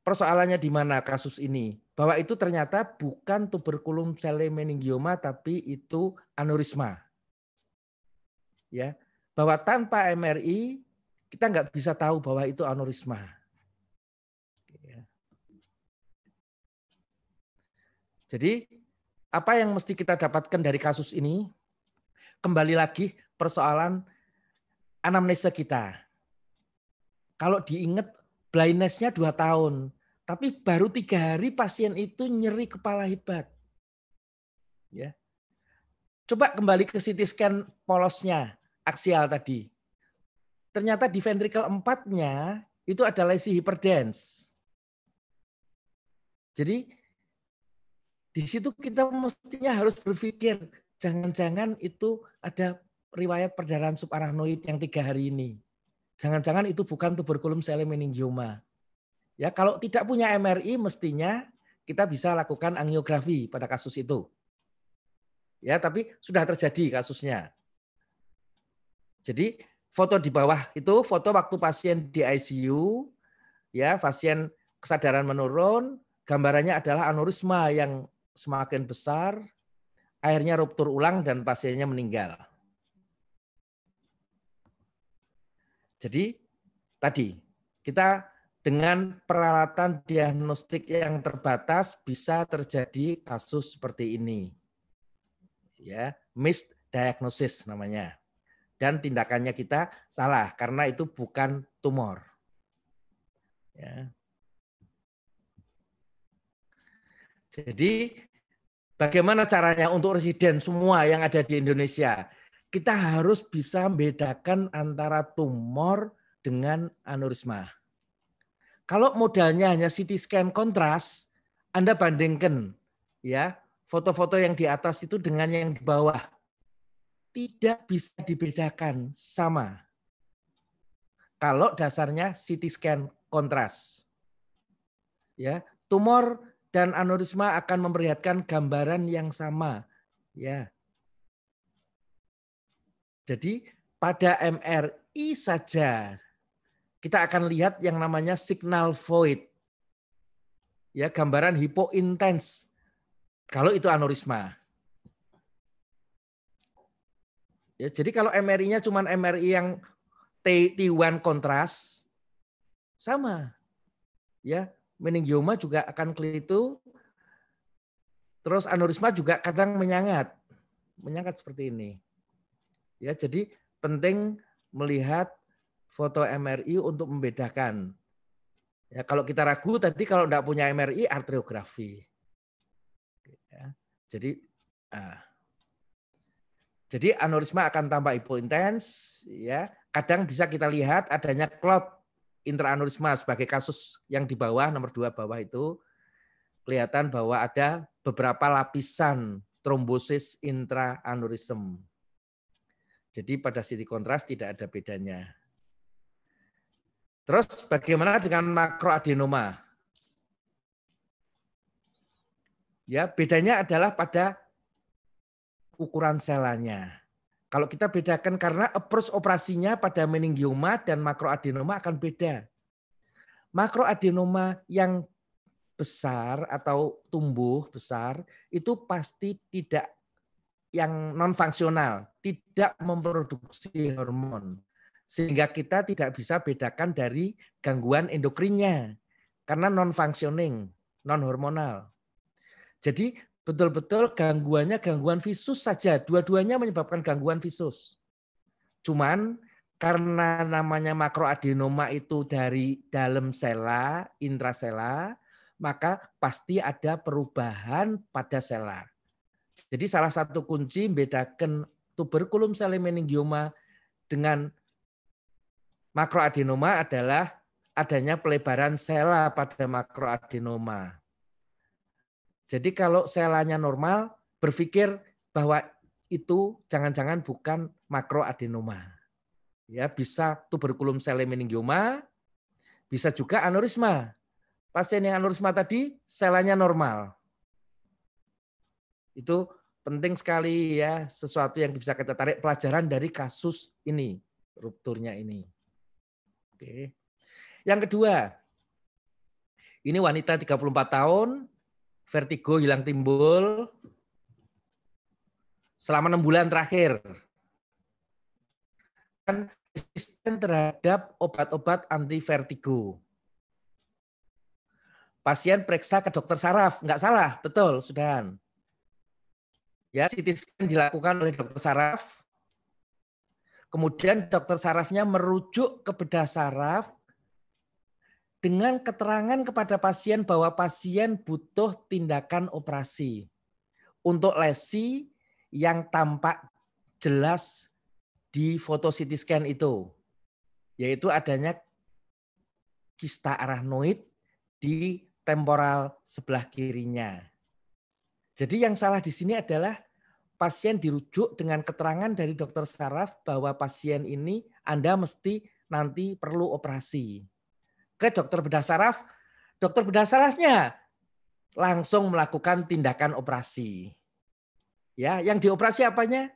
persoalannya di mana kasus ini? Bahwa itu ternyata bukan tuberkulum sele meningioma tapi itu aneurisma. Ya, bahwa tanpa MRI kita nggak bisa tahu bahwa itu aneurisma. Ya. Jadi apa yang mesti kita dapatkan dari kasus ini? kembali lagi persoalan anamnesa kita. Kalau diingat blindness-nya dua tahun, tapi baru tiga hari pasien itu nyeri kepala hebat. Ya. Coba kembali ke CT scan polosnya, aksial tadi. Ternyata di ventrikel empatnya itu ada lesi hiperdens. Jadi di situ kita mestinya harus berpikir jangan-jangan itu ada riwayat perdarahan subarachnoid yang tiga hari ini. Jangan-jangan itu bukan tuberkulum sel meningioma. Ya, kalau tidak punya MRI mestinya kita bisa lakukan angiografi pada kasus itu. Ya, tapi sudah terjadi kasusnya. Jadi foto di bawah itu foto waktu pasien di ICU, ya pasien kesadaran menurun, gambarannya adalah aneurisma yang semakin besar, akhirnya ruptur ulang dan pasiennya meninggal. Jadi tadi kita dengan peralatan diagnostik yang terbatas bisa terjadi kasus seperti ini. Ya, diagnosis namanya. Dan tindakannya kita salah karena itu bukan tumor. Ya. Jadi Bagaimana caranya untuk residen semua yang ada di Indonesia? Kita harus bisa membedakan antara tumor dengan aneurisma. Kalau modalnya hanya CT scan kontras, Anda bandingkan ya foto-foto yang di atas itu dengan yang di bawah. Tidak bisa dibedakan sama. Kalau dasarnya CT scan kontras. Ya, tumor dan aneurisma akan memperlihatkan gambaran yang sama. Ya. Jadi pada MRI saja kita akan lihat yang namanya signal void. Ya, gambaran hipointens. Kalau itu aneurisma. Ya, jadi kalau MRI-nya cuma MRI yang T, T1 kontras sama. Ya, meningioma juga akan kelitu. Terus aneurisma juga kadang menyangat. Menyangat seperti ini. Ya, jadi penting melihat foto MRI untuk membedakan. Ya, kalau kita ragu tadi kalau tidak punya MRI arteriografi. Ya, jadi ah. jadi aneurisma akan tambah hipointens ya. Kadang bisa kita lihat adanya clot intraaneurisma sebagai kasus yang di bawah nomor dua bawah itu kelihatan bahwa ada beberapa lapisan trombosis intraanurisme. Jadi pada sisi kontras tidak ada bedanya. Terus bagaimana dengan makroadenoma? Ya, bedanya adalah pada ukuran selanya. Kalau kita bedakan karena approach operasinya pada meningioma dan makroadenoma akan beda. Makroadenoma yang besar atau tumbuh besar itu pasti tidak yang non fungsional, tidak memproduksi hormon. Sehingga kita tidak bisa bedakan dari gangguan endokrinnya karena non functioning, non hormonal. Jadi betul-betul gangguannya gangguan visus saja. Dua-duanya menyebabkan gangguan visus. Cuman karena namanya makroadenoma itu dari dalam sela, intrasela, maka pasti ada perubahan pada sela. Jadi salah satu kunci membedakan tuberkulum meningioma dengan makroadenoma adalah adanya pelebaran sela pada makroadenoma. Jadi kalau selanya normal, berpikir bahwa itu jangan-jangan bukan makroadenoma. Ya, bisa tuberkulum sel meningioma, bisa juga aneurisma. Pasien yang aneurisma tadi selanya normal. Itu penting sekali ya, sesuatu yang bisa kita tarik pelajaran dari kasus ini, rupturnya ini. Oke. Yang kedua, ini wanita 34 tahun, vertigo hilang timbul selama enam bulan terakhir. Dan resisten terhadap obat-obat anti vertigo. Pasien periksa ke dokter saraf, nggak salah, betul, sudahan. Ya, CT scan dilakukan oleh dokter saraf. Kemudian dokter sarafnya merujuk ke bedah saraf dengan keterangan kepada pasien bahwa pasien butuh tindakan operasi untuk lesi yang tampak jelas di foto CT scan itu, yaitu adanya kista arachnoid di temporal sebelah kirinya. Jadi yang salah di sini adalah pasien dirujuk dengan keterangan dari dokter saraf bahwa pasien ini Anda mesti nanti perlu operasi ke dokter bedah saraf. Dokter bedah sarafnya langsung melakukan tindakan operasi. Ya, yang dioperasi apanya?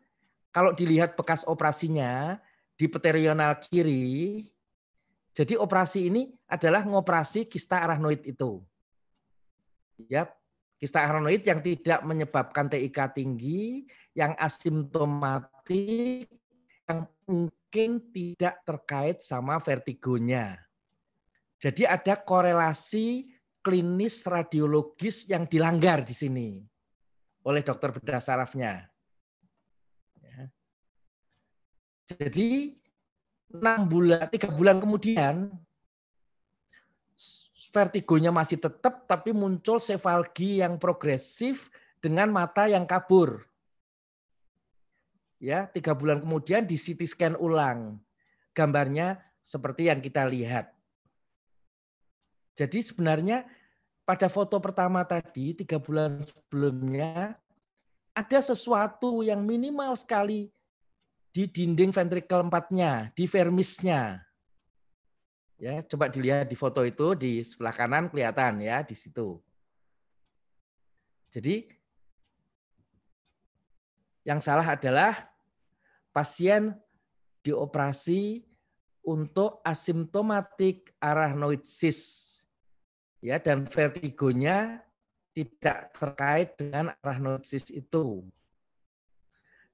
Kalau dilihat bekas operasinya di pterional kiri, jadi operasi ini adalah ngoperasi kista arachnoid itu. Ya, kista arachnoid yang tidak menyebabkan TIK tinggi, yang asimptomatik, yang mungkin tidak terkait sama vertigonya. Jadi ada korelasi klinis radiologis yang dilanggar di sini oleh dokter bedah sarafnya. Ya. Jadi enam bulan, tiga bulan kemudian vertigonya masih tetap, tapi muncul sefalgi yang progresif dengan mata yang kabur. Ya, tiga bulan kemudian di CT scan ulang, gambarnya seperti yang kita lihat. Jadi sebenarnya pada foto pertama tadi tiga bulan sebelumnya ada sesuatu yang minimal sekali di dinding ventrikel empatnya, di vermisnya. Ya, coba dilihat di foto itu di sebelah kanan kelihatan ya di situ. Jadi yang salah adalah pasien dioperasi untuk asimptomatik arachnoid cyst ya dan vertigonya tidak terkait dengan arachnosis itu.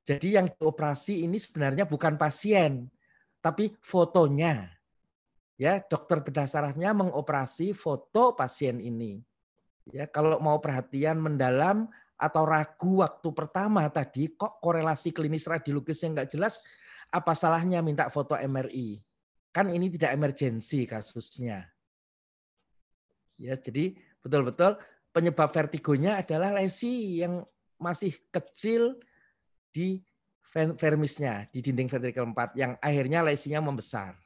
Jadi yang dioperasi ini sebenarnya bukan pasien, tapi fotonya. Ya, dokter bedah sarafnya mengoperasi foto pasien ini. Ya, kalau mau perhatian mendalam atau ragu waktu pertama tadi kok korelasi klinis yang nggak jelas, apa salahnya minta foto MRI? Kan ini tidak emergensi kasusnya Ya, jadi betul-betul penyebab vertigonya adalah lesi yang masih kecil di vermisnya, di dinding vertikal 4 yang akhirnya lesinya membesar.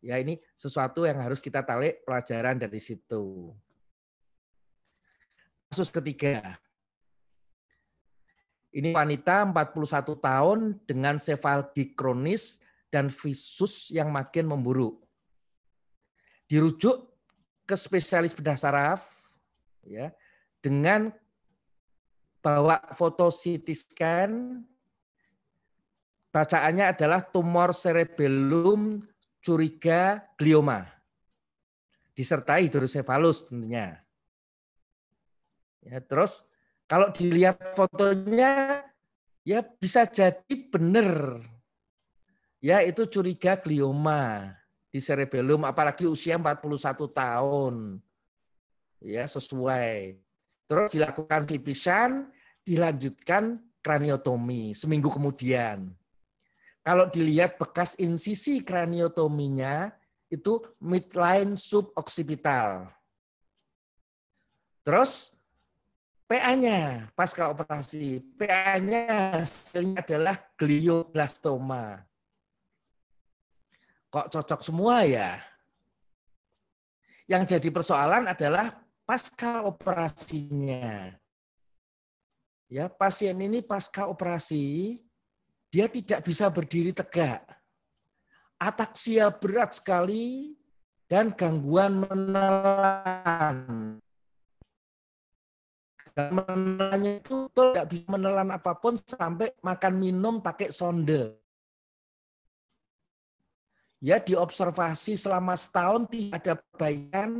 Ya, ini sesuatu yang harus kita tarik pelajaran dari situ. Kasus ketiga. Ini wanita 41 tahun dengan sefalgi kronis dan visus yang makin memburuk. Dirujuk ke spesialis bedah saraf ya dengan bawa foto CT scan bacaannya adalah tumor cerebellum curiga glioma disertai hidrosefalus tentunya ya terus kalau dilihat fotonya ya bisa jadi benar ya itu curiga glioma di cerebellum apalagi usia 41 tahun. Ya, sesuai. Terus dilakukan pipisan, dilanjutkan kraniotomi seminggu kemudian. Kalau dilihat bekas insisi kraniotominya itu midline suboksipital. Terus PA-nya pasca operasi, PA-nya hasilnya adalah glioblastoma kok cocok semua ya? Yang jadi persoalan adalah pasca operasinya. Ya, pasien ini pasca operasi dia tidak bisa berdiri tegak. Ataksia berat sekali dan gangguan menelan. Menelannya itu tidak bisa menelan apapun sampai makan minum pakai sonde ya diobservasi selama setahun tidak ada perbaikan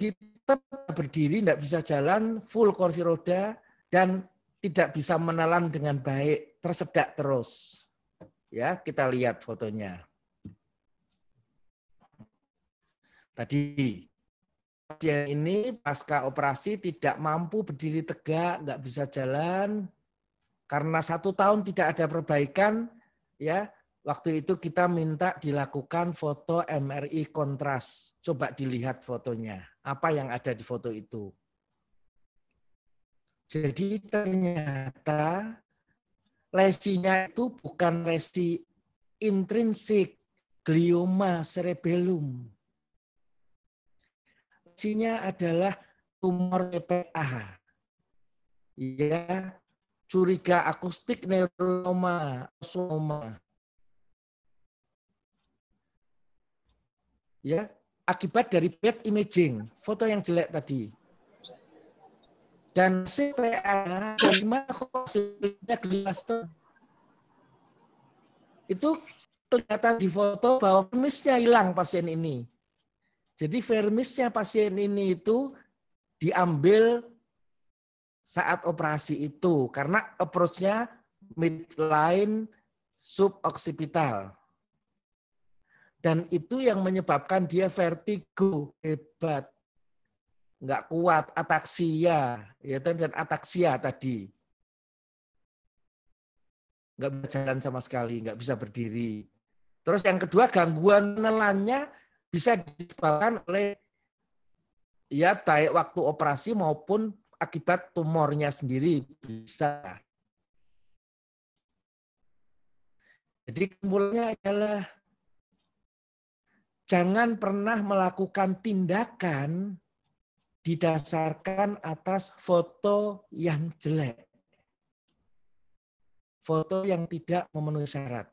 kita berdiri tidak bisa jalan full kursi roda dan tidak bisa menelan dengan baik tersedak terus ya kita lihat fotonya tadi pasien ini pasca operasi tidak mampu berdiri tegak nggak bisa jalan karena satu tahun tidak ada perbaikan, ya waktu itu kita minta dilakukan foto MRI kontras. Coba dilihat fotonya, apa yang ada di foto itu. Jadi ternyata lesinya itu bukan lesi intrinsik glioma cerebellum. Lesinya adalah tumor TPA. Ya, curiga akustik neuroma, soma. Ya, akibat dari bad imaging, foto yang jelek tadi. Dan CPA kelima hasilnya gliaster. Itu kelihatan di foto bahwa vermisnya hilang pasien ini. Jadi vermisnya pasien ini itu diambil saat operasi itu karena approach-nya midline suboccipital Dan itu yang menyebabkan dia vertigo, hebat, nggak kuat, ataksia, ya kan? dan ataksia tadi. Nggak bisa sama sekali, nggak bisa berdiri. Terus yang kedua gangguan nelannya bisa disebabkan oleh ya baik waktu operasi maupun akibat tumornya sendiri bisa. Jadi kesimpulannya adalah jangan pernah melakukan tindakan didasarkan atas foto yang jelek. Foto yang tidak memenuhi syarat.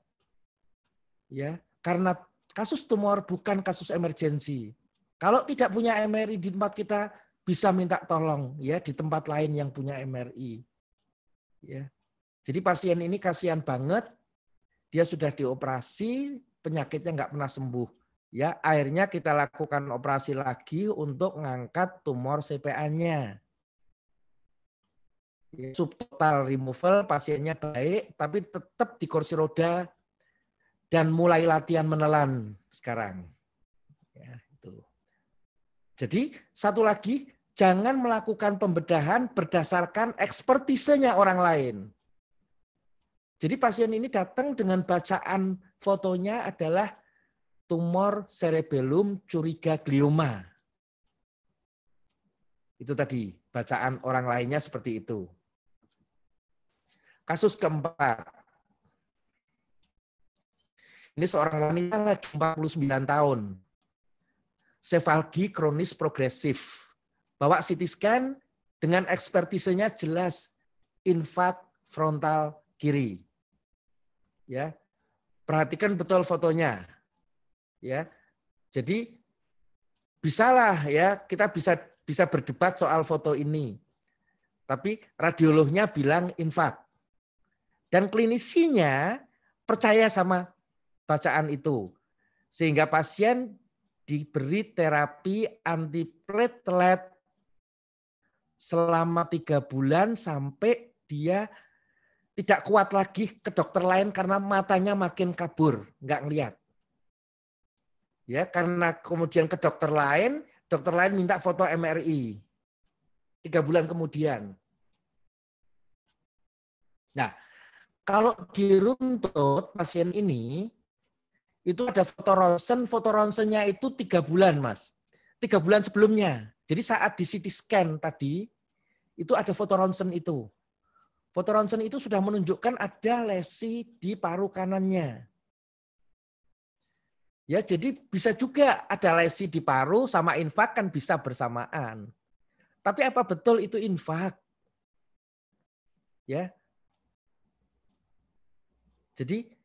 Ya, karena kasus tumor bukan kasus emergensi. Kalau tidak punya MRI di tempat kita, bisa minta tolong ya di tempat lain yang punya MRI. Ya. Jadi pasien ini kasihan banget, dia sudah dioperasi, penyakitnya nggak pernah sembuh. Ya, akhirnya kita lakukan operasi lagi untuk ngangkat tumor CPA-nya. Ya, subtotal removal pasiennya baik, tapi tetap di kursi roda dan mulai latihan menelan sekarang. Ya, itu. Jadi satu lagi jangan melakukan pembedahan berdasarkan ekspertisenya orang lain. Jadi pasien ini datang dengan bacaan fotonya adalah tumor cerebellum curiga glioma. Itu tadi bacaan orang lainnya seperti itu. Kasus keempat. Ini seorang wanita lagi 49 tahun. Sefalgi kronis progresif bawa CT scan dengan ekspertisenya jelas infak frontal kiri. Ya. Perhatikan betul fotonya. Ya. Jadi bisalah ya kita bisa bisa berdebat soal foto ini. Tapi radiolognya bilang infak. Dan klinisinya percaya sama bacaan itu. Sehingga pasien diberi terapi antiplatelet selama tiga bulan sampai dia tidak kuat lagi ke dokter lain karena matanya makin kabur, nggak ngeliat. Ya, karena kemudian ke dokter lain, dokter lain minta foto MRI. Tiga bulan kemudian. Nah, kalau di runtut pasien ini, itu ada foto ronsen, foto ronsennya itu tiga bulan, Mas tiga bulan sebelumnya. Jadi saat di CT scan tadi, itu ada foto ronsen itu. Foto ronsen itu sudah menunjukkan ada lesi di paru kanannya. Ya, jadi bisa juga ada lesi di paru sama infak kan bisa bersamaan. Tapi apa betul itu infak? Ya. Jadi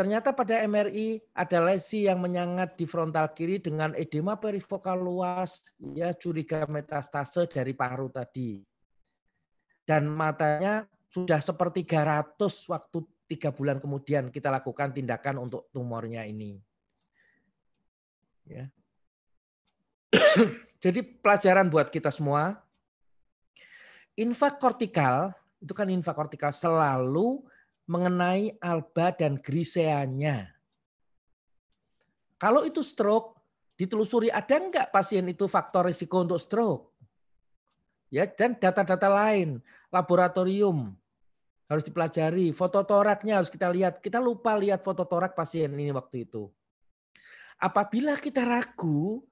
Ternyata pada MRI ada lesi yang menyengat di frontal kiri dengan edema perifokal luas, ya curiga metastase dari paru tadi. Dan matanya sudah seperti 300 waktu tiga bulan kemudian kita lakukan tindakan untuk tumornya ini. Ya. Jadi pelajaran buat kita semua, infak kortikal itu kan infak kortikal selalu mengenai alba dan griseanya. Kalau itu stroke, ditelusuri ada enggak pasien itu faktor risiko untuk stroke? Ya, dan data-data lain, laboratorium harus dipelajari, fototoraknya harus kita lihat. Kita lupa lihat fototorak pasien ini waktu itu. Apabila kita ragu,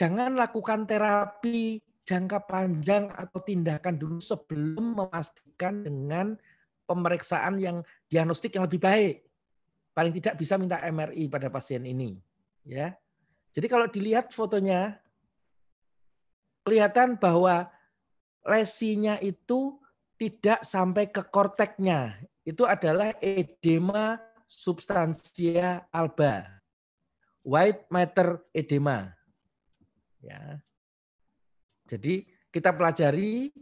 jangan lakukan terapi jangka panjang atau tindakan dulu sebelum memastikan dengan pemeriksaan yang diagnostik yang lebih baik. Paling tidak bisa minta MRI pada pasien ini, ya. Jadi kalau dilihat fotonya kelihatan bahwa lesinya itu tidak sampai ke korteknya. Itu adalah edema substansia alba. White matter edema. Ya. Jadi kita pelajari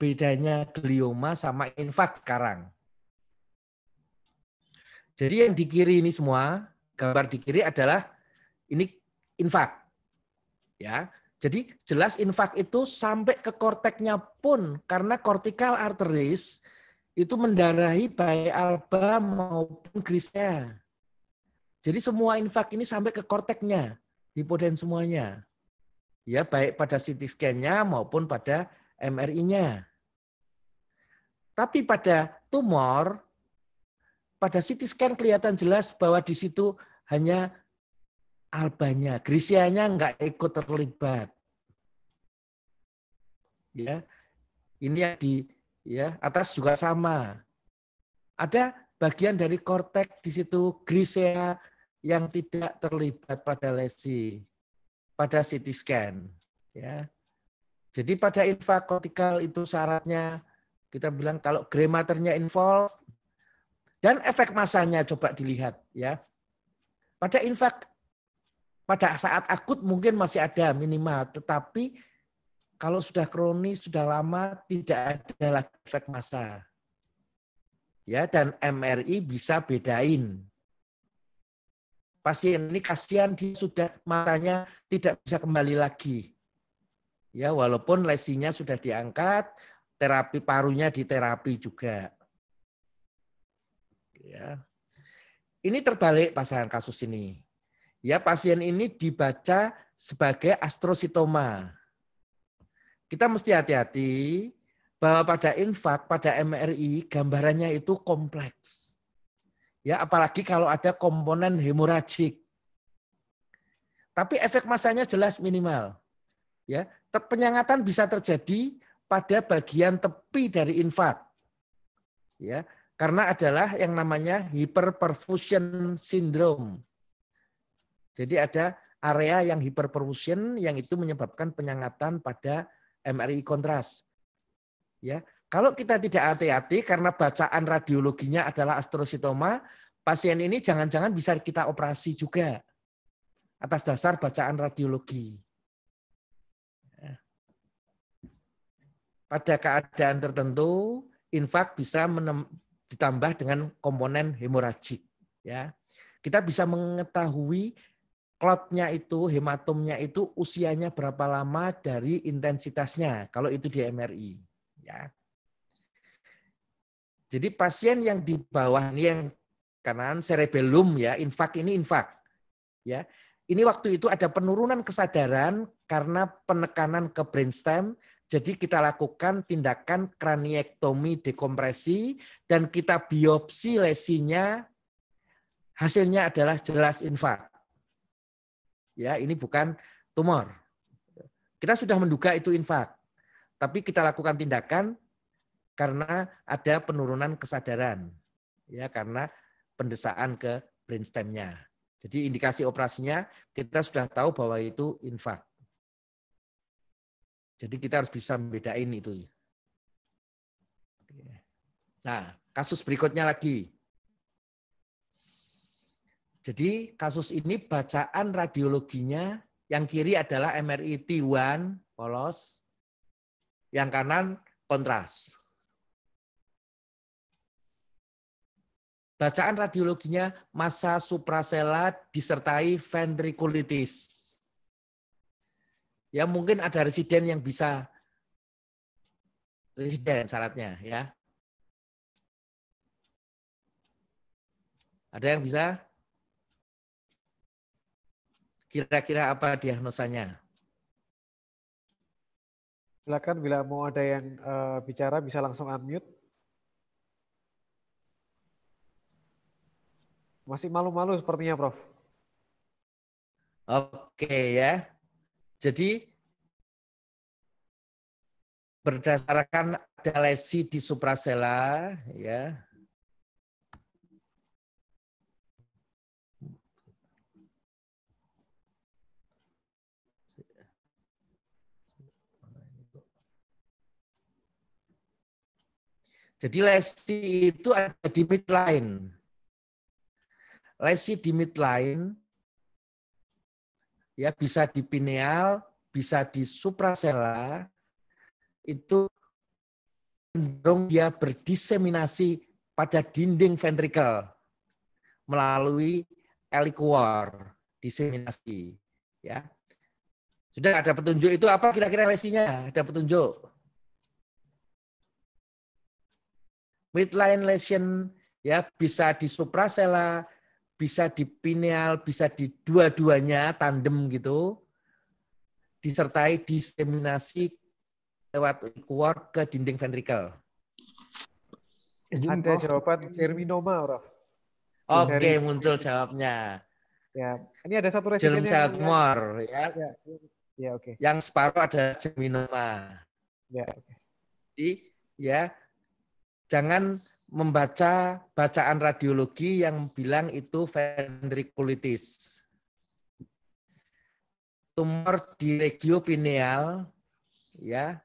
bedanya glioma sama infak sekarang. Jadi yang di kiri ini semua, gambar di kiri adalah ini infak. Ya. Jadi jelas infak itu sampai ke korteknya pun karena cortical arteries itu mendarahi baik alba maupun grisnya. Jadi semua infak ini sampai ke korteknya, hipoden semuanya. Ya, baik pada CT scan-nya maupun pada MRI-nya. Tapi pada tumor, pada CT scan kelihatan jelas bahwa di situ hanya albanya, grisianya nggak ikut terlibat. Ya, ini yang di ya atas juga sama. Ada bagian dari korteks di situ grisea yang tidak terlibat pada lesi pada CT scan. Ya. Jadi pada infakortikal itu syaratnya kita bilang kalau grey matternya involved dan efek masanya coba dilihat ya. Pada infak pada saat akut mungkin masih ada minimal, tetapi kalau sudah kronis sudah lama tidak ada lagi efek masa. Ya, dan MRI bisa bedain. Pasien ini kasihan dia sudah matanya tidak bisa kembali lagi. Ya, walaupun lesinya sudah diangkat, terapi parunya di terapi juga. Ya. Ini terbalik pasangan kasus ini. Ya, pasien ini dibaca sebagai astrositoma. Kita mesti hati-hati bahwa pada infak, pada MRI gambarannya itu kompleks. Ya, apalagi kalau ada komponen hemoragik. Tapi efek masanya jelas minimal. Ya, penyangatan bisa terjadi pada bagian tepi dari infak. Ya, karena adalah yang namanya hyperperfusion syndrome. Jadi ada area yang hyperperfusion yang itu menyebabkan penyangatan pada MRI kontras. Ya, kalau kita tidak hati-hati karena bacaan radiologinya adalah astrositoma, pasien ini jangan-jangan bisa kita operasi juga atas dasar bacaan radiologi. pada keadaan tertentu infak bisa menem, ditambah dengan komponen hemoragik ya kita bisa mengetahui klotnya itu hematomnya itu usianya berapa lama dari intensitasnya kalau itu di MRI ya jadi pasien yang di bawah ini yang kanan cerebellum ya infak ini infak ya ini waktu itu ada penurunan kesadaran karena penekanan ke brainstem jadi kita lakukan tindakan kraniektomi dekompresi dan kita biopsi lesinya. Hasilnya adalah jelas infark. Ya, ini bukan tumor. Kita sudah menduga itu infark, Tapi kita lakukan tindakan karena ada penurunan kesadaran. Ya, karena pendesaan ke brainstemnya. Jadi indikasi operasinya kita sudah tahu bahwa itu infark. Jadi kita harus bisa membedain itu. Nah, kasus berikutnya lagi. Jadi kasus ini bacaan radiologinya yang kiri adalah MRI T1 polos, yang kanan kontras. Bacaan radiologinya masa suprasela disertai ventrikulitis ya mungkin ada residen yang bisa residen syaratnya ya. Ada yang bisa? Kira-kira apa diagnosanya? Silakan bila mau ada yang uh, bicara bisa langsung unmute. Masih malu-malu sepertinya, Prof. Oke ya. Jadi berdasarkan ada lesi di suprasela ya. Jadi lesi itu ada di midline. Lesi di midline ya bisa di pineal, bisa di suprasela itu cenderung dia berdiseminasi pada dinding ventrikel melalui elikuor diseminasi ya. Sudah ada petunjuk itu apa kira-kira lesinya? Ada petunjuk. Midline lesion ya bisa di suprasela, bisa di pineal, bisa di dua-duanya tandem gitu, disertai diseminasi lewat kuar ke dinding ventrikel. Ada jawaban cerminoma, Prof. Oke, okay, muncul jawabnya. Ya, ini ada satu residen Germ cell ya. Ya, ya oke. Okay. Yang separuh ada cerminoma. Ya, oke. Okay. Jadi, ya, jangan membaca bacaan radiologi yang bilang itu ventrikulitis. Tumor di regio pineal ya,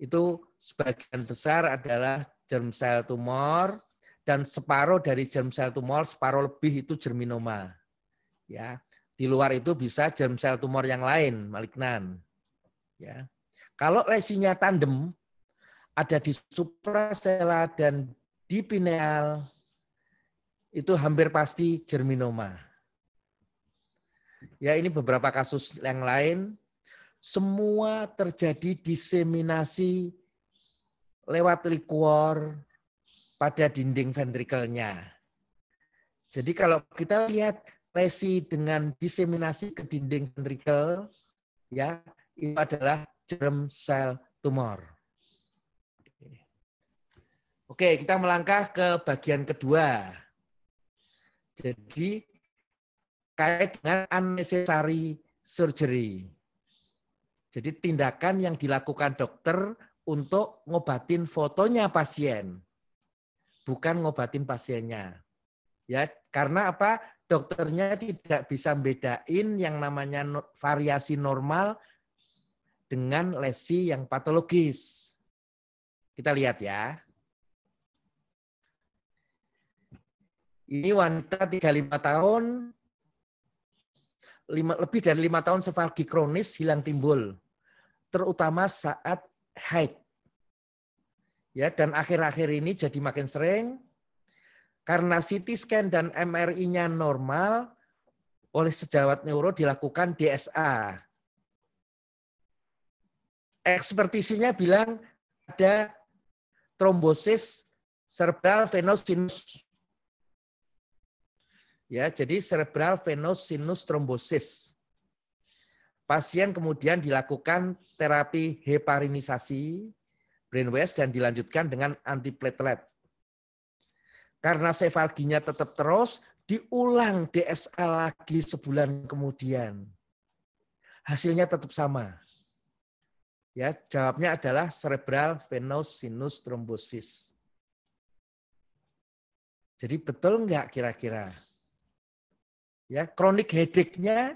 itu sebagian besar adalah germ cell tumor dan separuh dari germ cell tumor, separuh lebih itu germinoma. Ya. Di luar itu bisa germ cell tumor yang lain, malignan. Ya. Kalau lesinya tandem ada di supra dan di pineal itu hampir pasti germinoma. Ya, ini beberapa kasus yang lain. Semua terjadi diseminasi lewat likuor pada dinding ventrikelnya. Jadi kalau kita lihat lesi dengan diseminasi ke dinding ventrikel, ya itu adalah germ cell tumor. Oke, kita melangkah ke bagian kedua. Jadi kait dengan unnecessary surgery. Jadi tindakan yang dilakukan dokter untuk ngobatin fotonya pasien, bukan ngobatin pasiennya. Ya, karena apa? Dokternya tidak bisa bedain yang namanya variasi normal dengan lesi yang patologis. Kita lihat ya. Ini wanita 35 tahun, lima, lebih dari lima tahun sefalgi kronis hilang timbul, terutama saat haid. Ya, dan akhir-akhir ini jadi makin sering karena CT scan dan MRI-nya normal oleh sejawat neuro dilakukan DSA. Ekspertisinya bilang ada trombosis cerebral venosinus Ya, jadi cerebral venous sinus trombosis. Pasien kemudian dilakukan terapi heparinisasi waste dan dilanjutkan dengan antiplatelet. Karena sefalginya tetap terus, diulang DSA lagi sebulan kemudian. Hasilnya tetap sama. Ya, jawabnya adalah cerebral venous sinus trombosis. Jadi betul nggak kira-kira? ya kronik headache-nya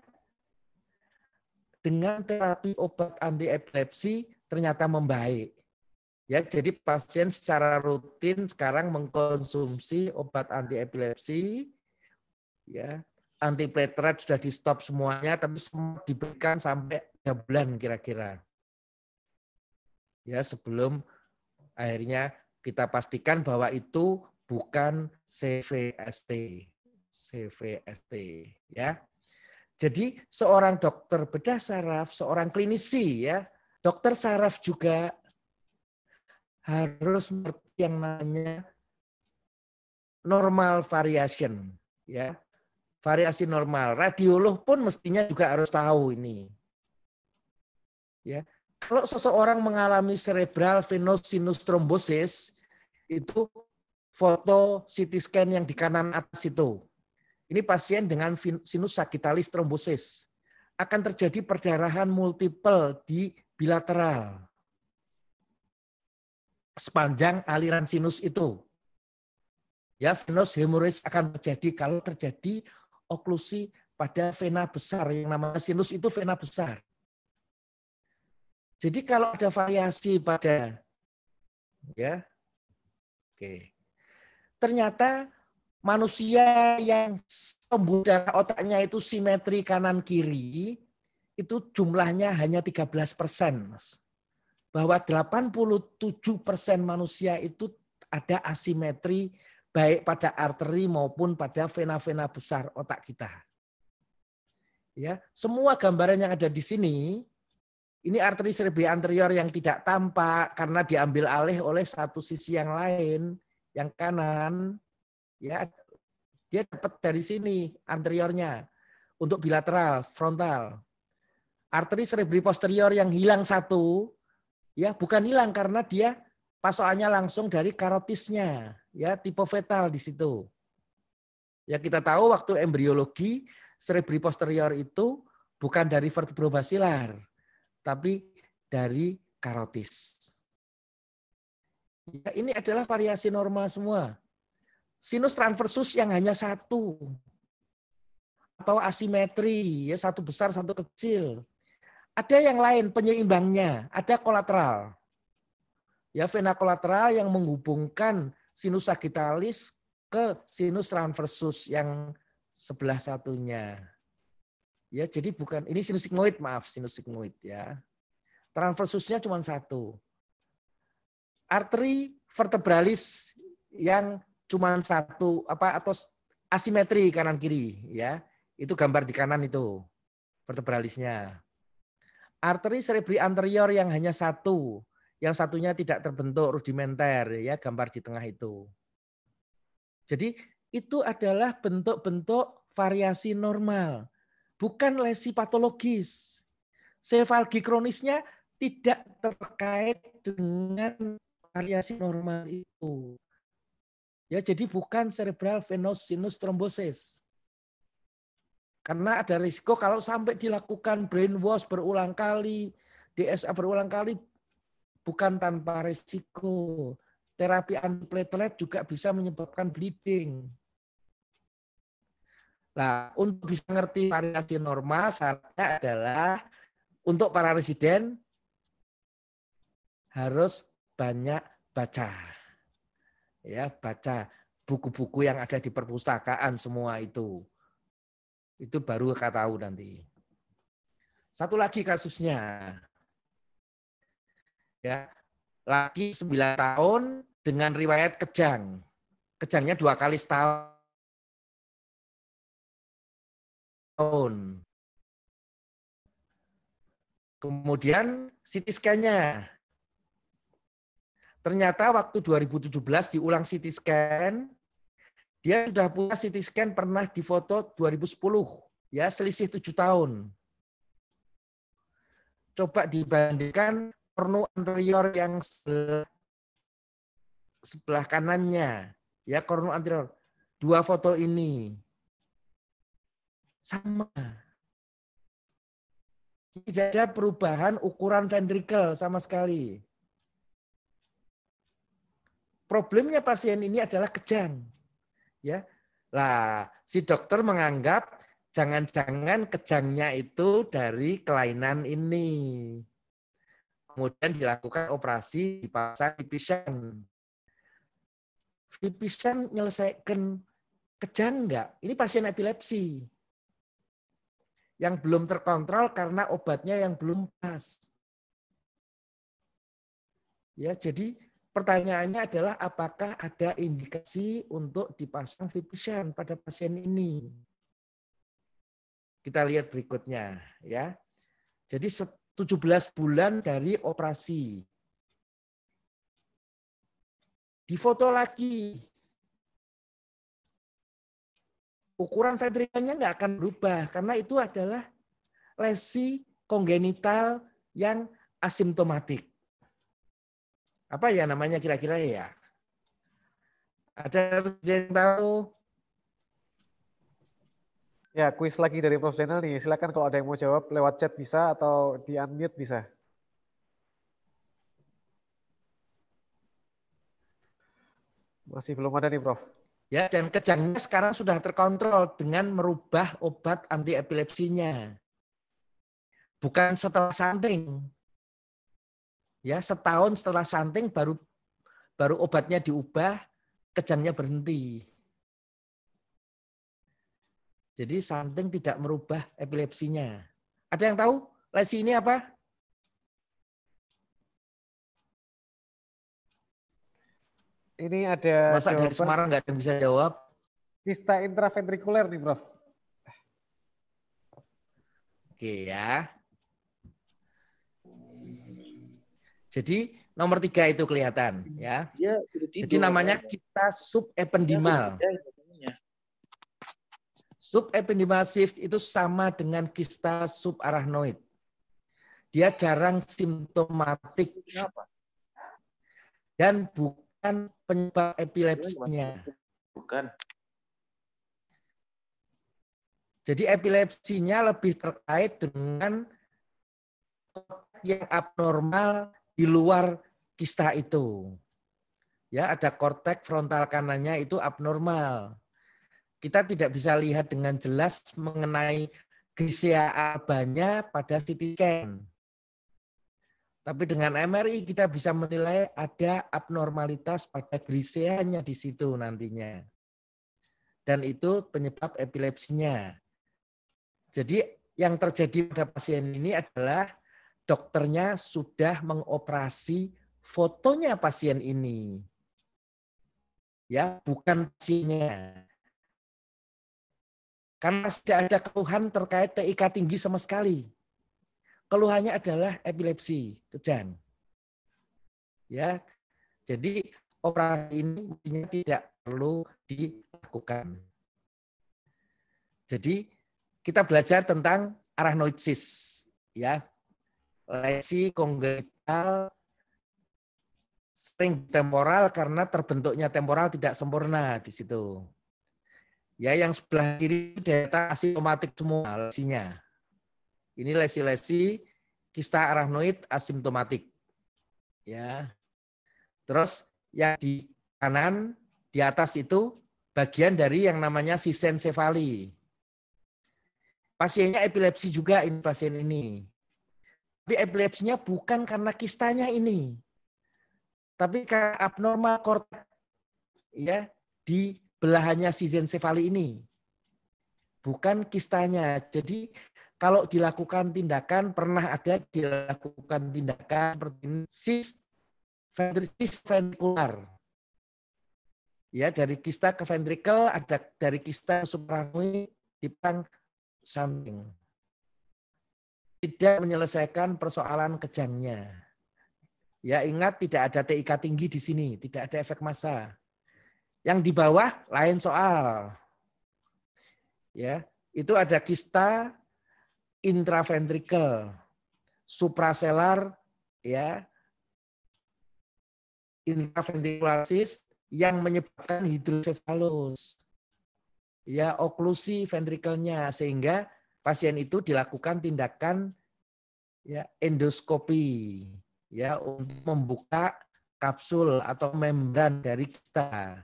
dengan terapi obat anti epilepsi ternyata membaik. Ya, jadi pasien secara rutin sekarang mengkonsumsi obat anti epilepsi ya. anti Antiplatelet sudah di stop semuanya tapi semua diberikan sampai 3 bulan kira-kira. Ya, sebelum akhirnya kita pastikan bahwa itu bukan CVST. CVST ya. Jadi seorang dokter bedah saraf, seorang klinisi ya, dokter saraf juga harus mengerti yang namanya normal variation ya. Variasi normal. Radiolog pun mestinya juga harus tahu ini. Ya. Kalau seseorang mengalami cerebral venous sinus thrombosis itu foto CT scan yang di kanan atas itu ini pasien dengan sinus sagitalis trombosis. Akan terjadi perdarahan multiple di bilateral sepanjang aliran sinus itu. Ya, venous hemorrhage akan terjadi kalau terjadi oklusi pada vena besar yang namanya sinus itu vena besar. Jadi kalau ada variasi pada ya. Oke. Ternyata manusia yang pembuluh otaknya itu simetri kanan kiri itu jumlahnya hanya 13 persen, Mas. Bahwa 87 persen manusia itu ada asimetri baik pada arteri maupun pada vena-vena besar otak kita. Ya, semua gambaran yang ada di sini ini arteri cerebri anterior yang tidak tampak karena diambil alih oleh satu sisi yang lain, yang kanan, ya dia dapat dari sini anteriornya untuk bilateral frontal arteri cerebri posterior yang hilang satu ya bukan hilang karena dia pasokannya langsung dari karotisnya ya tipe fetal di situ ya kita tahu waktu embriologi cerebri posterior itu bukan dari vertebrobasilar tapi dari karotis ya ini adalah variasi normal semua sinus transversus yang hanya satu atau asimetri ya satu besar satu kecil ada yang lain penyeimbangnya ada kolateral ya vena kolateral yang menghubungkan sinus sagitalis ke sinus transversus yang sebelah satunya ya jadi bukan ini sinus sigmoid maaf sinus sigmoid ya transversusnya cuma satu arteri vertebralis yang cuman satu apa atau asimetri kanan kiri ya. Itu gambar di kanan itu vertebralisnya. Arteri cerebri anterior yang hanya satu, yang satunya tidak terbentuk rudimenter ya gambar di tengah itu. Jadi itu adalah bentuk-bentuk variasi normal, bukan lesi patologis. Sefalgi kronisnya tidak terkait dengan variasi normal itu. Ya, jadi bukan cerebral venous sinus trombosis. Karena ada risiko kalau sampai dilakukan brain wash berulang kali, DSA berulang kali, bukan tanpa risiko. Terapi antiplatelet juga bisa menyebabkan bleeding. Nah, untuk bisa ngerti variasi normal, syaratnya adalah untuk para residen harus banyak baca ya baca buku-buku yang ada di perpustakaan semua itu. Itu baru kata tahu nanti. Satu lagi kasusnya. Ya, laki 9 tahun dengan riwayat kejang. Kejangnya dua kali setahun. Kemudian CT scan-nya Ternyata waktu 2017 diulang CT scan, dia sudah punya CT scan pernah difoto 2010, ya selisih tujuh tahun. Coba dibandingkan kornu anterior yang sebelah, kanannya, ya korno anterior. Dua foto ini sama. Tidak ada perubahan ukuran ventrikel sama sekali problemnya pasien ini adalah kejang. Ya. Lah, si dokter menganggap jangan-jangan kejangnya itu dari kelainan ini. Kemudian dilakukan operasi dipasang vipisan. Vipisan menyelesaikan kejang enggak? Ini pasien epilepsi yang belum terkontrol karena obatnya yang belum pas. Ya, jadi pertanyaannya adalah apakah ada indikasi untuk dipasang vipisan pada pasien ini? Kita lihat berikutnya ya. Jadi 17 bulan dari operasi. Difoto lagi. Ukuran ventrikelnya nggak akan berubah karena itu adalah lesi kongenital yang asimptomatik apa ya namanya kira-kira ya? Ada yang tahu? Ya, kuis lagi dari Prof. Zainal nih. Silakan kalau ada yang mau jawab lewat chat bisa atau di unmute bisa. Masih belum ada nih, Prof. Ya, dan kejangnya sekarang sudah terkontrol dengan merubah obat anti epilepsinya. Bukan setelah samping, Ya, setahun setelah santing baru baru obatnya diubah, kejangnya berhenti. Jadi santing tidak merubah epilepsinya. Ada yang tahu lesi ini apa? Ini ada Masa jawaban. dari Semarang nggak ada yang bisa jawab? Kista intraventrikuler nih, Prof. Oke ya. Jadi nomor tiga itu kelihatan ya. ya Jadi namanya kita iya, subependimal. Ya, Subependimal shift itu sama dengan kista subarachnoid. Dia jarang simptomatik Kenapa? dan bukan penyebab epilepsinya. Bukan. Jadi epilepsinya lebih terkait dengan yang abnormal di luar kista itu. Ya, ada korteks frontal kanannya itu abnormal. Kita tidak bisa lihat dengan jelas mengenai gisia abanya pada CT scan. Tapi dengan MRI kita bisa menilai ada abnormalitas pada gliseanya di situ nantinya. Dan itu penyebab epilepsinya. Jadi yang terjadi pada pasien ini adalah dokternya sudah mengoperasi fotonya pasien ini. Ya, bukan pasiennya. Karena tidak ada keluhan terkait TIK tinggi sama sekali. Keluhannya adalah epilepsi, kejang. Ya. Jadi operasi ini tidak perlu dilakukan. Jadi kita belajar tentang arachnoiditis ya lesi kongenital sering temporal karena terbentuknya temporal tidak sempurna di situ. Ya, yang sebelah kiri data asimptomatik semua lesinya. Ini lesi-lesi kista arachnoid asimptomatik. Ya. Terus yang di kanan di atas itu bagian dari yang namanya sisensefali. Pasiennya epilepsi juga ini pasien ini. Tapi epilepsinya bukan karena kistanya ini. Tapi karena abnormal kortek ya di belahannya zencefali ini. Bukan kistanya. Jadi kalau dilakukan tindakan pernah ada dilakukan tindakan seperti ini, sis ventrikular. Ya, dari kista ke ventrikel ada dari kista di dipang samping tidak menyelesaikan persoalan kejangnya. Ya ingat tidak ada TIK tinggi di sini, tidak ada efek massa. Yang di bawah lain soal. Ya, itu ada kista intraventrikel, supraselar ya intraventrikulasis yang menyebabkan hidrosefalus. Ya, oklusi ventrikelnya sehingga pasien itu dilakukan tindakan ya endoskopi ya untuk membuka kapsul atau membran dari kita.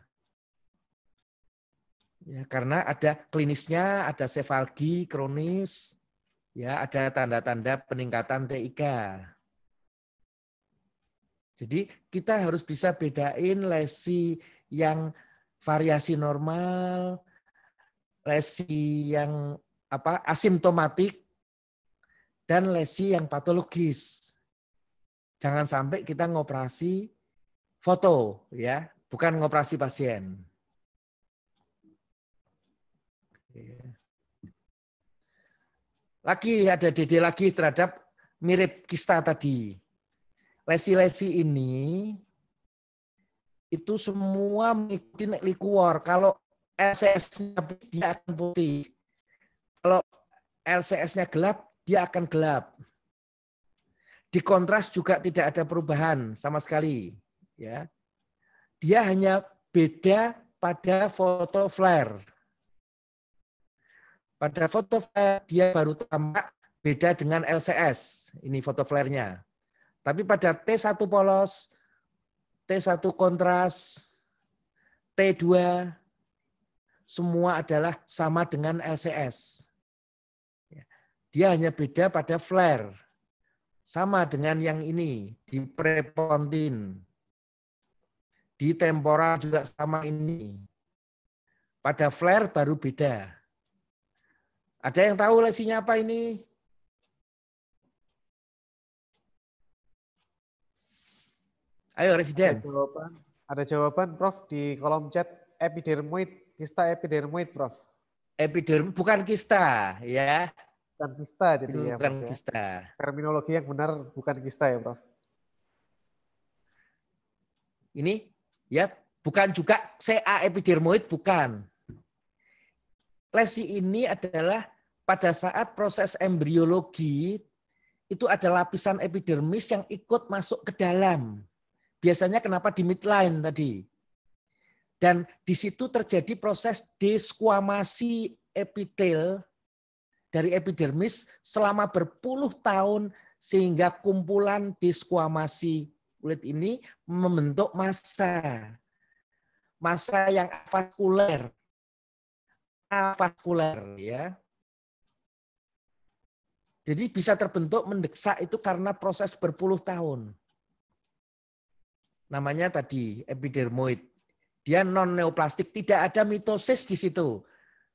Ya, karena ada klinisnya, ada sefalgi kronis, ya ada tanda-tanda peningkatan TIK. Jadi kita harus bisa bedain lesi yang variasi normal, lesi yang apa asimptomatik dan lesi yang patologis. Jangan sampai kita ngoperasi foto ya, bukan ngoperasi pasien. Lagi ada DD lagi terhadap mirip kista tadi. Lesi-lesi ini itu semua mengikuti liquor. Kalau SS-nya dia akan putih. Kalau LCS-nya gelap, dia akan gelap. Di kontras juga tidak ada perubahan sama sekali, ya. Dia hanya beda pada foto flare. Pada foto flare dia baru tampak beda dengan LCS. Ini foto flare-nya. Tapi pada T1 polos, T1 kontras, T2 semua adalah sama dengan LCS. Dia hanya beda pada flare. Sama dengan yang ini, di prepontin. Di tempora juga sama ini. Pada flare baru beda. Ada yang tahu lesinya apa ini? Ayo residen. Ada jawaban, ada jawaban Prof di kolom chat epidermoid, kista epidermoid Prof. Epidermoid bukan kista ya. Bukan kista jadi ya. Bukan ya. kista. Terminologi yang benar bukan kista ya, Prof. Ini ya bukan juga CA epidermoid bukan. Lesi ini adalah pada saat proses embriologi itu ada lapisan epidermis yang ikut masuk ke dalam. Biasanya kenapa di midline tadi? Dan di situ terjadi proses desquamasi epitel dari epidermis selama berpuluh tahun sehingga kumpulan diskuamasi kulit ini membentuk massa. Massa yang avaskuler avaskuler ya. Jadi bisa terbentuk mendeksa itu karena proses berpuluh tahun. Namanya tadi epidermoid. Dia non neoplastik, tidak ada mitosis di situ.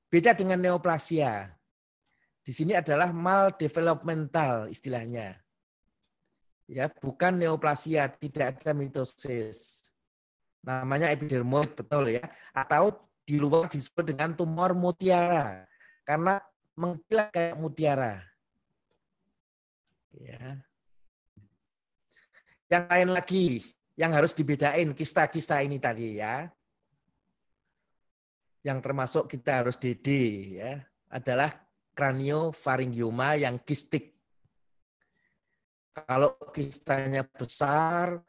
Beda dengan neoplasia di sini adalah mal developmental istilahnya. Ya, bukan neoplasia, tidak ada mitosis. Namanya epidermoid betul ya, atau di luar disebut dengan tumor mutiara karena mengkilat kayak mutiara. Ya. Yang lain lagi yang harus dibedain kista-kista ini tadi ya. Yang termasuk kita harus DD ya adalah kraniofaringioma yang kistik. Kalau kistanya besar,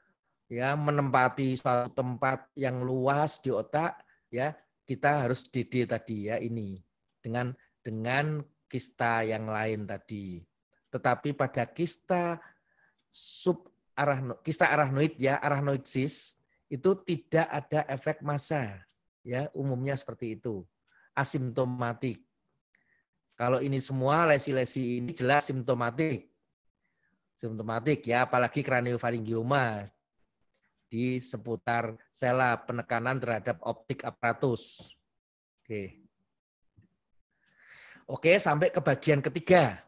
ya menempati suatu tempat yang luas di otak, ya kita harus DD tadi ya ini dengan dengan kista yang lain tadi. Tetapi pada kista sub arahno, kista arachnoid ya arachnoidsis itu tidak ada efek massa ya umumnya seperti itu asimptomatik kalau ini semua lesi-lesi ini jelas simptomatik. Simptomatik ya, apalagi kraniofaringioma di seputar sela penekanan terhadap optik aparatus. Oke. Oke, sampai ke bagian ketiga.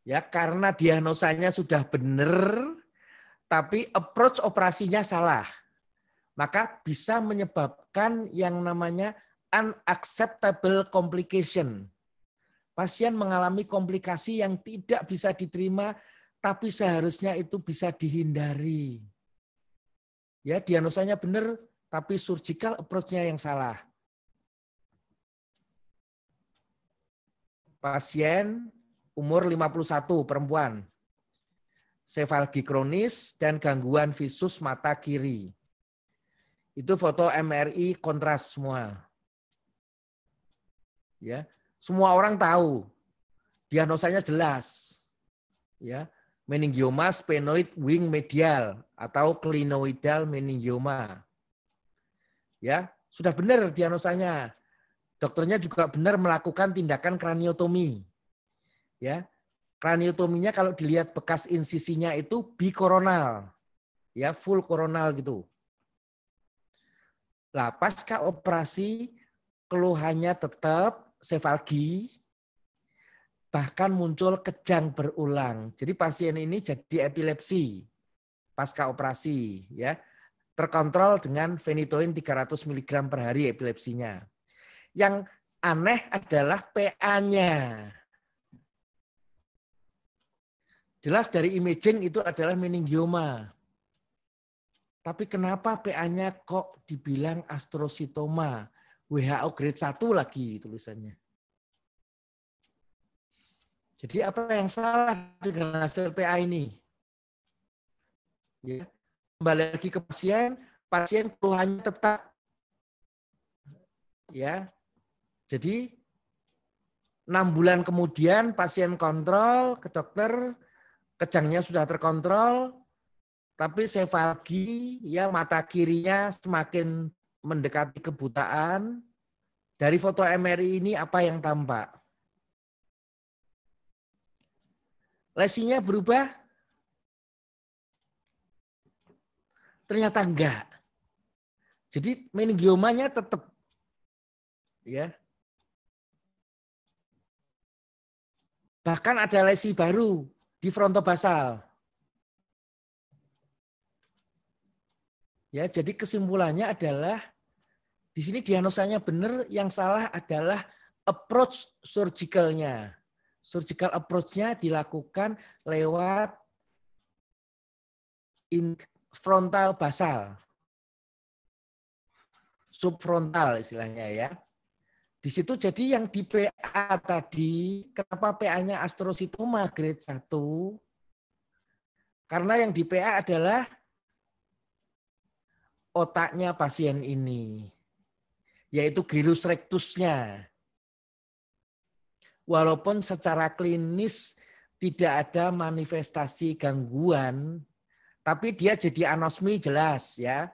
Ya, karena diagnosanya sudah benar, tapi approach operasinya salah. Maka bisa menyebabkan yang namanya unacceptable complication pasien mengalami komplikasi yang tidak bisa diterima tapi seharusnya itu bisa dihindari. Ya, diagnosanya benar tapi surgical approach-nya yang salah. Pasien umur 51 perempuan. Sefalgi kronis dan gangguan visus mata kiri. Itu foto MRI kontras semua. Ya. Semua orang tahu. Diagnosanya jelas. Ya, meningioma spenoid wing medial atau klinoidal meningioma. Ya, sudah benar diagnosanya. Dokternya juga benar melakukan tindakan kraniotomi. Ya. Kraniotominya kalau dilihat bekas insisinya itu bikoronal. Ya, full koronal gitu. Lah, pasca operasi keluhannya tetap sefalgi, bahkan muncul kejang berulang. Jadi pasien ini jadi epilepsi pasca operasi, ya terkontrol dengan fenitoin 300 mg per hari epilepsinya. Yang aneh adalah PA-nya. Jelas dari imaging itu adalah meningioma. Tapi kenapa PA-nya kok dibilang astrositoma? WHO grade 1 lagi tulisannya. Jadi apa yang salah dengan hasil PA ini? Ya. Kembali lagi ke pasien, pasien keluhannya tetap ya. Jadi enam bulan kemudian pasien kontrol ke dokter, kejangnya sudah terkontrol, tapi sefalgi ya mata kirinya semakin mendekati kebutaan, dari foto MRI ini apa yang tampak? Lesinya berubah? Ternyata enggak. Jadi meningiomanya tetap ya. Bahkan ada lesi baru di frontobasal. Ya, jadi kesimpulannya adalah di sini diagnosanya benar, yang salah adalah approach surgicalnya. Surgical approach-nya dilakukan lewat in frontal basal. Subfrontal istilahnya ya. Di situ jadi yang di PA tadi, kenapa PA-nya astrositoma grade 1? Karena yang di PA adalah otaknya pasien ini yaitu gyrus rectusnya. Walaupun secara klinis tidak ada manifestasi gangguan, tapi dia jadi anosmi jelas ya.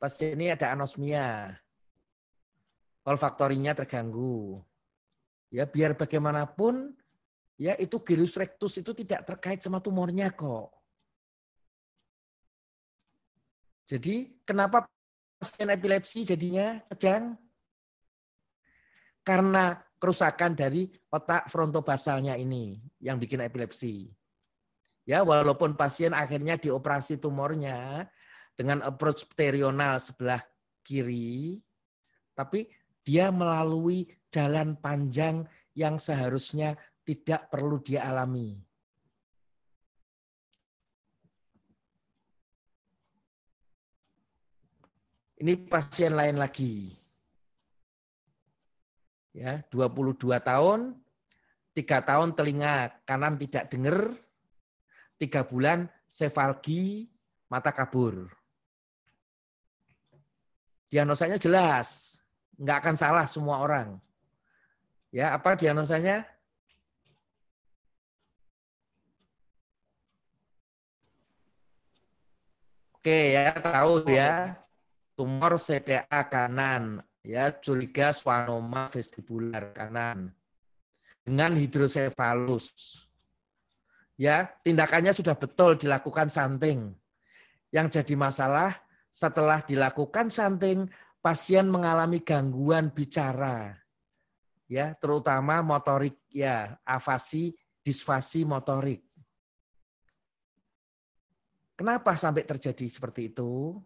Pas ini ada anosmia. Olfaktorinya terganggu. Ya biar bagaimanapun ya itu gyrus rectus itu tidak terkait sama tumornya kok. Jadi kenapa pasien epilepsi jadinya kejang? Karena kerusakan dari otak frontobasalnya ini yang bikin epilepsi. Ya, walaupun pasien akhirnya dioperasi tumornya dengan approach pterional sebelah kiri, tapi dia melalui jalan panjang yang seharusnya tidak perlu dia alami. Ini pasien lain lagi. Ya, 22 tahun, tiga tahun telinga kanan tidak dengar, tiga bulan sefalgi, mata kabur. Diagnosanya jelas, nggak akan salah semua orang. Ya, apa diagnosanya? Oke ya, tahu ya tumor CDA kanan, ya curiga swanoma vestibular kanan dengan hidrosefalus. Ya, tindakannya sudah betul dilakukan santing. Yang jadi masalah setelah dilakukan santing, pasien mengalami gangguan bicara. Ya, terutama motorik ya, afasi, disfasi motorik. Kenapa sampai terjadi seperti itu?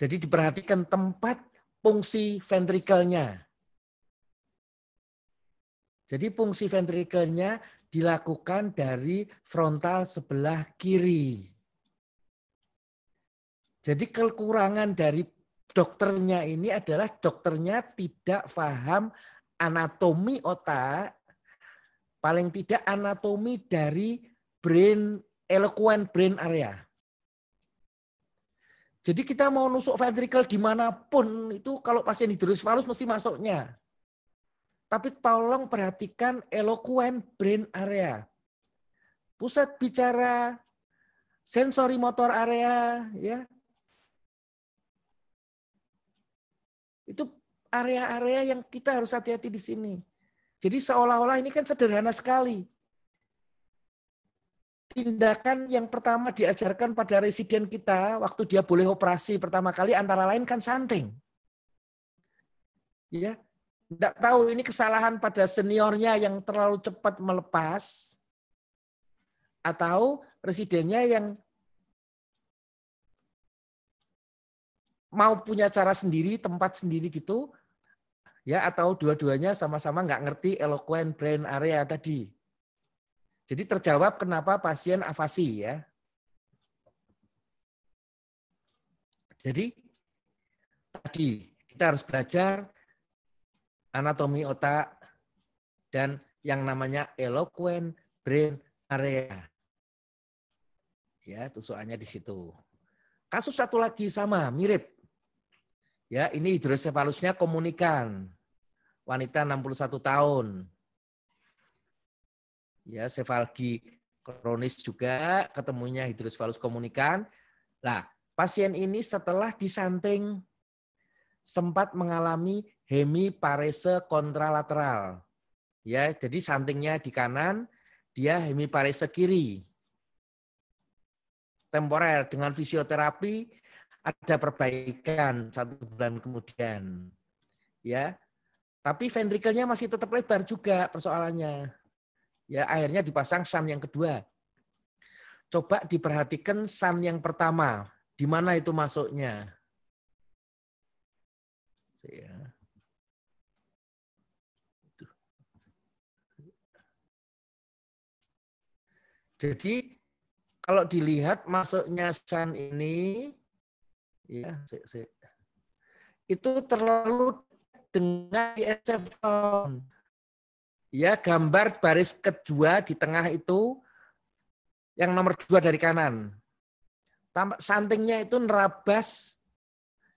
Jadi diperhatikan tempat fungsi ventrikelnya. Jadi fungsi ventrikelnya dilakukan dari frontal sebelah kiri. Jadi kekurangan dari dokternya ini adalah dokternya tidak paham anatomi otak, paling tidak anatomi dari brain eloquent brain area. Jadi kita mau nusuk ventrikel dimanapun itu kalau pasien hidrosefalus mesti masuknya. Tapi tolong perhatikan eloquent brain area. Pusat bicara, sensori motor area, ya. Itu area-area yang kita harus hati-hati di sini. Jadi seolah-olah ini kan sederhana sekali tindakan yang pertama diajarkan pada residen kita waktu dia boleh operasi pertama kali antara lain kan santing. Ya, tidak tahu ini kesalahan pada seniornya yang terlalu cepat melepas atau residennya yang mau punya cara sendiri, tempat sendiri gitu, ya atau dua-duanya sama-sama nggak ngerti eloquent brain area tadi jadi terjawab kenapa pasien afasi ya. Jadi tadi kita harus belajar anatomi otak dan yang namanya eloquent brain area. Ya, tusukannya di situ. Kasus satu lagi sama, mirip. Ya, ini hidrosefalusnya komunikan. Wanita 61 tahun ya sefalgi kronis juga ketemunya hidrosefalus komunikan. Nah, pasien ini setelah disanting sempat mengalami hemiparese kontralateral. Ya, jadi santingnya di kanan, dia hemiparese kiri. Temporer dengan fisioterapi ada perbaikan satu bulan kemudian. Ya. Tapi ventrikelnya masih tetap lebar juga persoalannya. Ya, akhirnya dipasang sun yang kedua. Coba diperhatikan sun yang pertama, di mana itu masuknya? Ya. Jadi kalau dilihat masuknya sun ini ya itu terlalu dengan di Ya, gambar baris kedua di tengah itu yang nomor dua dari kanan. Santingnya itu nerabas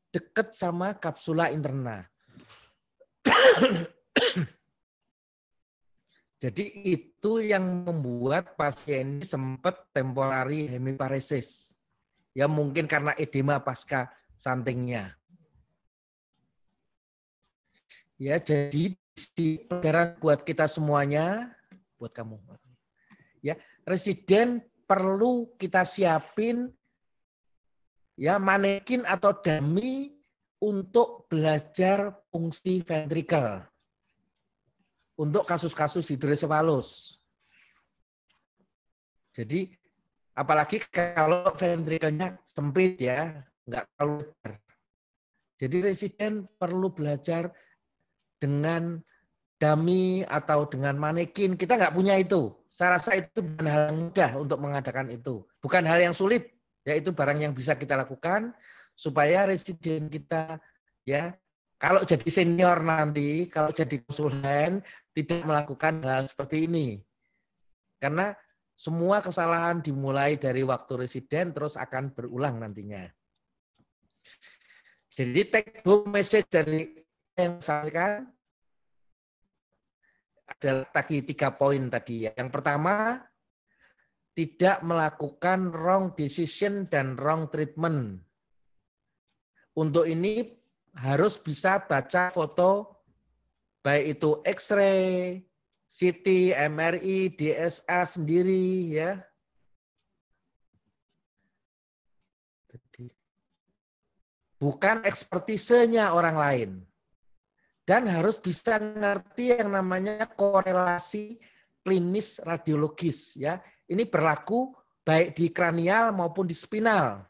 dekat sama kapsula interna. Jadi itu yang membuat pasien ini sempat temporari hemiparesis. Ya mungkin karena edema pasca santingnya. Ya jadi si penggerak buat kita semuanya, buat kamu. Ya, residen perlu kita siapin ya manekin atau dami untuk belajar fungsi ventrikel untuk kasus-kasus hidrosefalus. Jadi apalagi kalau ventrikelnya sempit ya, nggak terlalu Jadi residen perlu belajar dengan dami atau dengan manekin kita nggak punya itu. Saya rasa itu bukan hal yang mudah untuk mengadakan itu. Bukan hal yang sulit, yaitu barang yang bisa kita lakukan supaya residen kita ya kalau jadi senior nanti, kalau jadi konsulen tidak melakukan hal seperti ini. Karena semua kesalahan dimulai dari waktu residen terus akan berulang nantinya. Jadi take home message dari yang disampaikan adalah tadi tiga poin tadi ya. Yang pertama, tidak melakukan wrong decision dan wrong treatment. Untuk ini harus bisa baca foto baik itu X-ray, CT, MRI, DSA sendiri ya. Bukan ekspertisenya orang lain dan harus bisa ngerti yang namanya korelasi klinis radiologis ya. Ini berlaku baik di kranial maupun di spinal.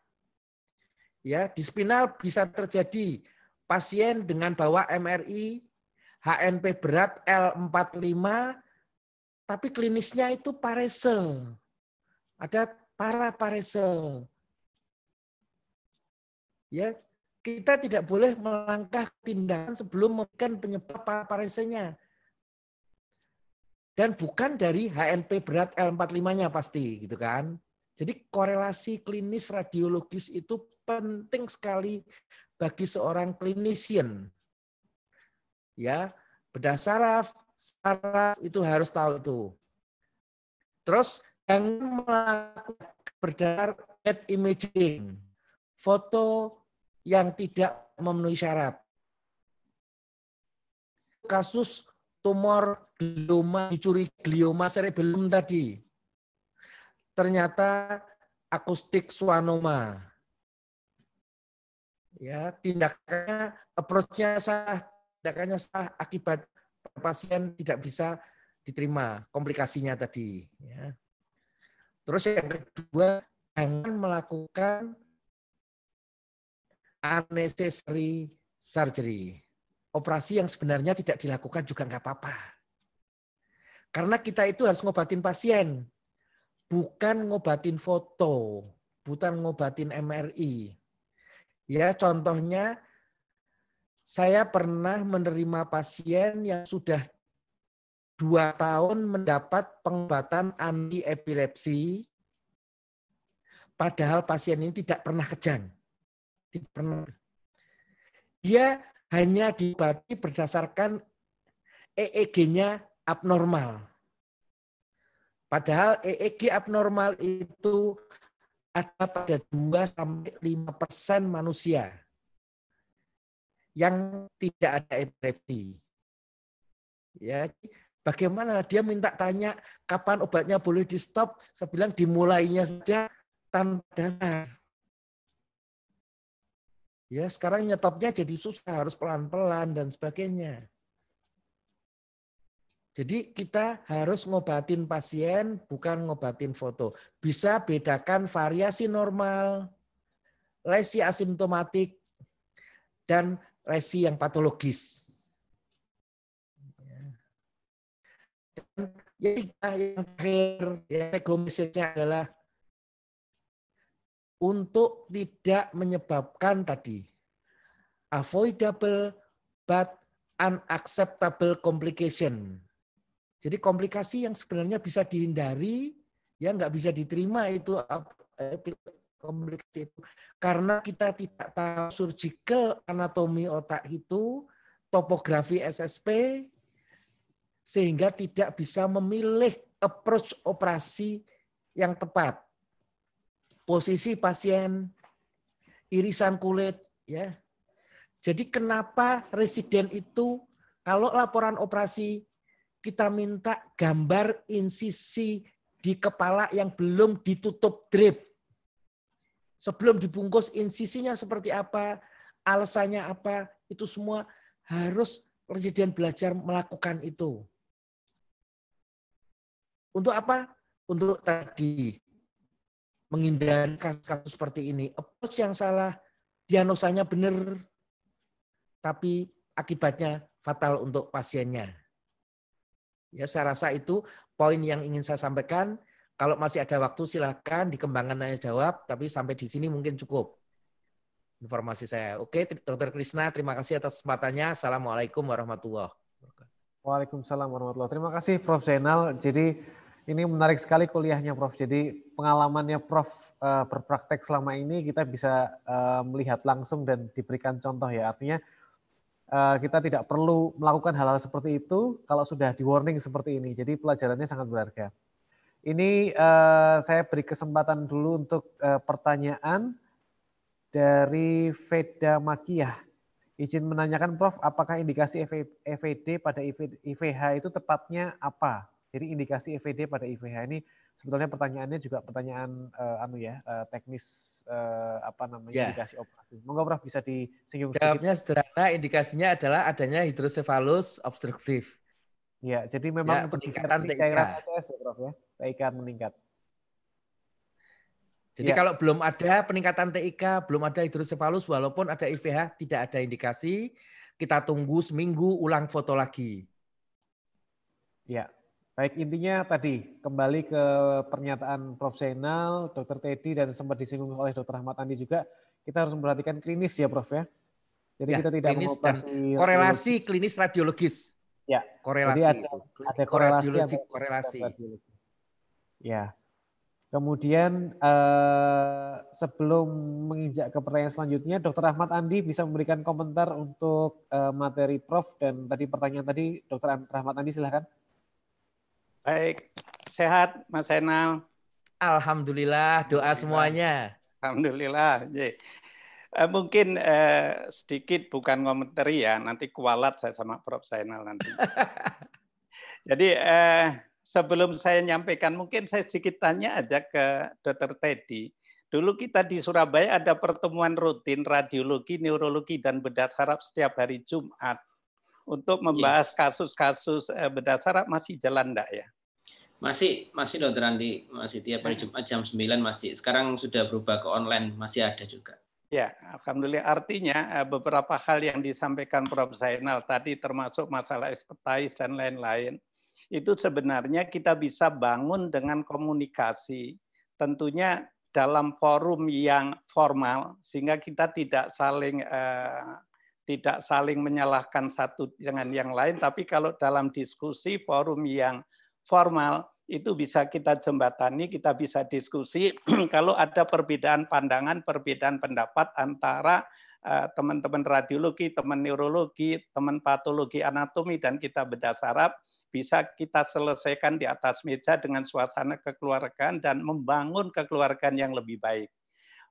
Ya, di spinal bisa terjadi pasien dengan bawa MRI HNP berat L45 tapi klinisnya itu parese. Ada para parese. Ya, kita tidak boleh melangkah tindakan sebelum memberikan penyebab paparesenya. Dan bukan dari HNP berat L45-nya pasti, gitu kan. Jadi korelasi klinis radiologis itu penting sekali bagi seorang klinisian Ya, bedah saraf, saraf itu harus tahu itu. Terus yang melakukan berdasar imaging, foto yang tidak memenuhi syarat. Kasus tumor glioma dicuri glioma cerebellum tadi. Ternyata akustik swanoma. Ya, tindakannya approach-nya salah, tindakannya salah akibat pasien tidak bisa diterima komplikasinya tadi ya. Terus yang kedua, jangan melakukan unnecessary surgery. Operasi yang sebenarnya tidak dilakukan juga nggak apa-apa. Karena kita itu harus ngobatin pasien, bukan ngobatin foto, bukan ngobatin MRI. Ya, contohnya saya pernah menerima pasien yang sudah dua tahun mendapat pengobatan anti epilepsi, padahal pasien ini tidak pernah kejang tidak pernah. Dia hanya diobati berdasarkan EEG-nya abnormal. Padahal EEG abnormal itu ada pada 2 sampai 5 persen manusia yang tidak ada epilepsi. Ya, bagaimana dia minta tanya kapan obatnya boleh di stop? Saya bilang dimulainya saja tanpa dasar. Ya, sekarang nyetopnya jadi susah, harus pelan-pelan dan sebagainya. Jadi kita harus ngobatin pasien, bukan ngobatin foto. Bisa bedakan variasi normal, lesi asimptomatik, dan lesi yang patologis. Ya. Dan yang terakhir, ya, adalah untuk tidak menyebabkan tadi avoidable but unacceptable complication. Jadi komplikasi yang sebenarnya bisa dihindari, ya nggak bisa diterima itu eh, komplikasi itu karena kita tidak tahu surgical anatomi otak itu, topografi SSP, sehingga tidak bisa memilih approach operasi yang tepat posisi pasien, irisan kulit, ya. Jadi kenapa residen itu kalau laporan operasi kita minta gambar insisi di kepala yang belum ditutup drip. Sebelum dibungkus insisinya seperti apa, alasannya apa, itu semua harus residen belajar melakukan itu. Untuk apa? Untuk tadi menghindari kasus-kasus seperti ini. Approach yang salah, diagnosanya benar, tapi akibatnya fatal untuk pasiennya. Ya, saya rasa itu poin yang ingin saya sampaikan. Kalau masih ada waktu silahkan dikembangkan tanya jawab, tapi sampai di sini mungkin cukup informasi saya. Oke, Dr. Krisna, terima kasih atas kesempatannya. Assalamualaikum warahmatullahi wabarakatuh. Waalaikumsalam warahmatullahi Terima kasih Prof. Zainal. Jadi ini menarik sekali kuliahnya Prof. Jadi pengalamannya Prof uh, berpraktek selama ini kita bisa uh, melihat langsung dan diberikan contoh ya. Artinya uh, kita tidak perlu melakukan hal-hal seperti itu kalau sudah di warning seperti ini. Jadi pelajarannya sangat berharga. Ini uh, saya beri kesempatan dulu untuk uh, pertanyaan dari Veda Makiyah. Izin menanyakan Prof, apakah indikasi EVD pada IVH itu tepatnya apa? Jadi indikasi EVD pada IVH ini sebetulnya pertanyaannya juga pertanyaan uh, anu ya uh, teknis uh, apa namanya yeah. indikasi operasi. Monggo Prof bisa disinggung Jawabnya sederhana, indikasinya adalah adanya hidrosefalus obstruktif. Ya, jadi memang ya, peningkatan TIK. cairan ATS ya, Prof ya. TIK meningkat. Jadi ya. kalau belum ada peningkatan TIK, belum ada hidrosefalus walaupun ada IVH tidak ada indikasi, kita tunggu seminggu ulang foto lagi. Ya, Baik, intinya tadi kembali ke pernyataan Prof. Zainal, Dr. Teddy, dan sempat disinggung oleh Dr. Ahmad Andi juga, kita harus memperhatikan klinis ya Prof ya. Jadi ya, kita tidak klinis korelasi radiologis. klinis radiologis. Ya, korelasi Jadi ada, ada korelasi korelasi. korelasi. Radiologis. Ya. Kemudian eh, sebelum menginjak ke pertanyaan selanjutnya, Dr. Ahmad Andi bisa memberikan komentar untuk eh, materi Prof dan tadi pertanyaan tadi, Dr. Ahmad Andi silahkan. Baik, sehat Mas Enal. Alhamdulillah, doa semuanya. Alhamdulillah. Eh, mungkin eh, sedikit bukan komentari ya, nanti kualat saya sama Prof. Sainal nanti. Jadi eh, sebelum saya nyampaikan, mungkin saya sedikit tanya aja ke Dr. Teddy. Dulu kita di Surabaya ada pertemuan rutin radiologi, neurologi, dan bedah saraf setiap hari Jumat untuk iya. membahas kasus-kasus ya. Eh, bedah masih jalan enggak ya? Masih, masih Dokter Andi, masih tiap hari ya. Jumat jam 9 masih. Sekarang sudah berubah ke online, masih ada juga. Ya, alhamdulillah artinya eh, beberapa hal yang disampaikan Prof. Zainal tadi termasuk masalah expertise dan lain-lain itu sebenarnya kita bisa bangun dengan komunikasi. Tentunya dalam forum yang formal sehingga kita tidak saling eh, tidak saling menyalahkan satu dengan yang lain, tapi kalau dalam diskusi forum yang formal itu bisa kita jembatani, kita bisa diskusi kalau ada perbedaan pandangan, perbedaan pendapat antara eh, teman-teman radiologi, teman neurologi, teman patologi anatomi dan kita bedah saraf bisa kita selesaikan di atas meja dengan suasana kekeluargaan dan membangun kekeluargaan yang lebih baik.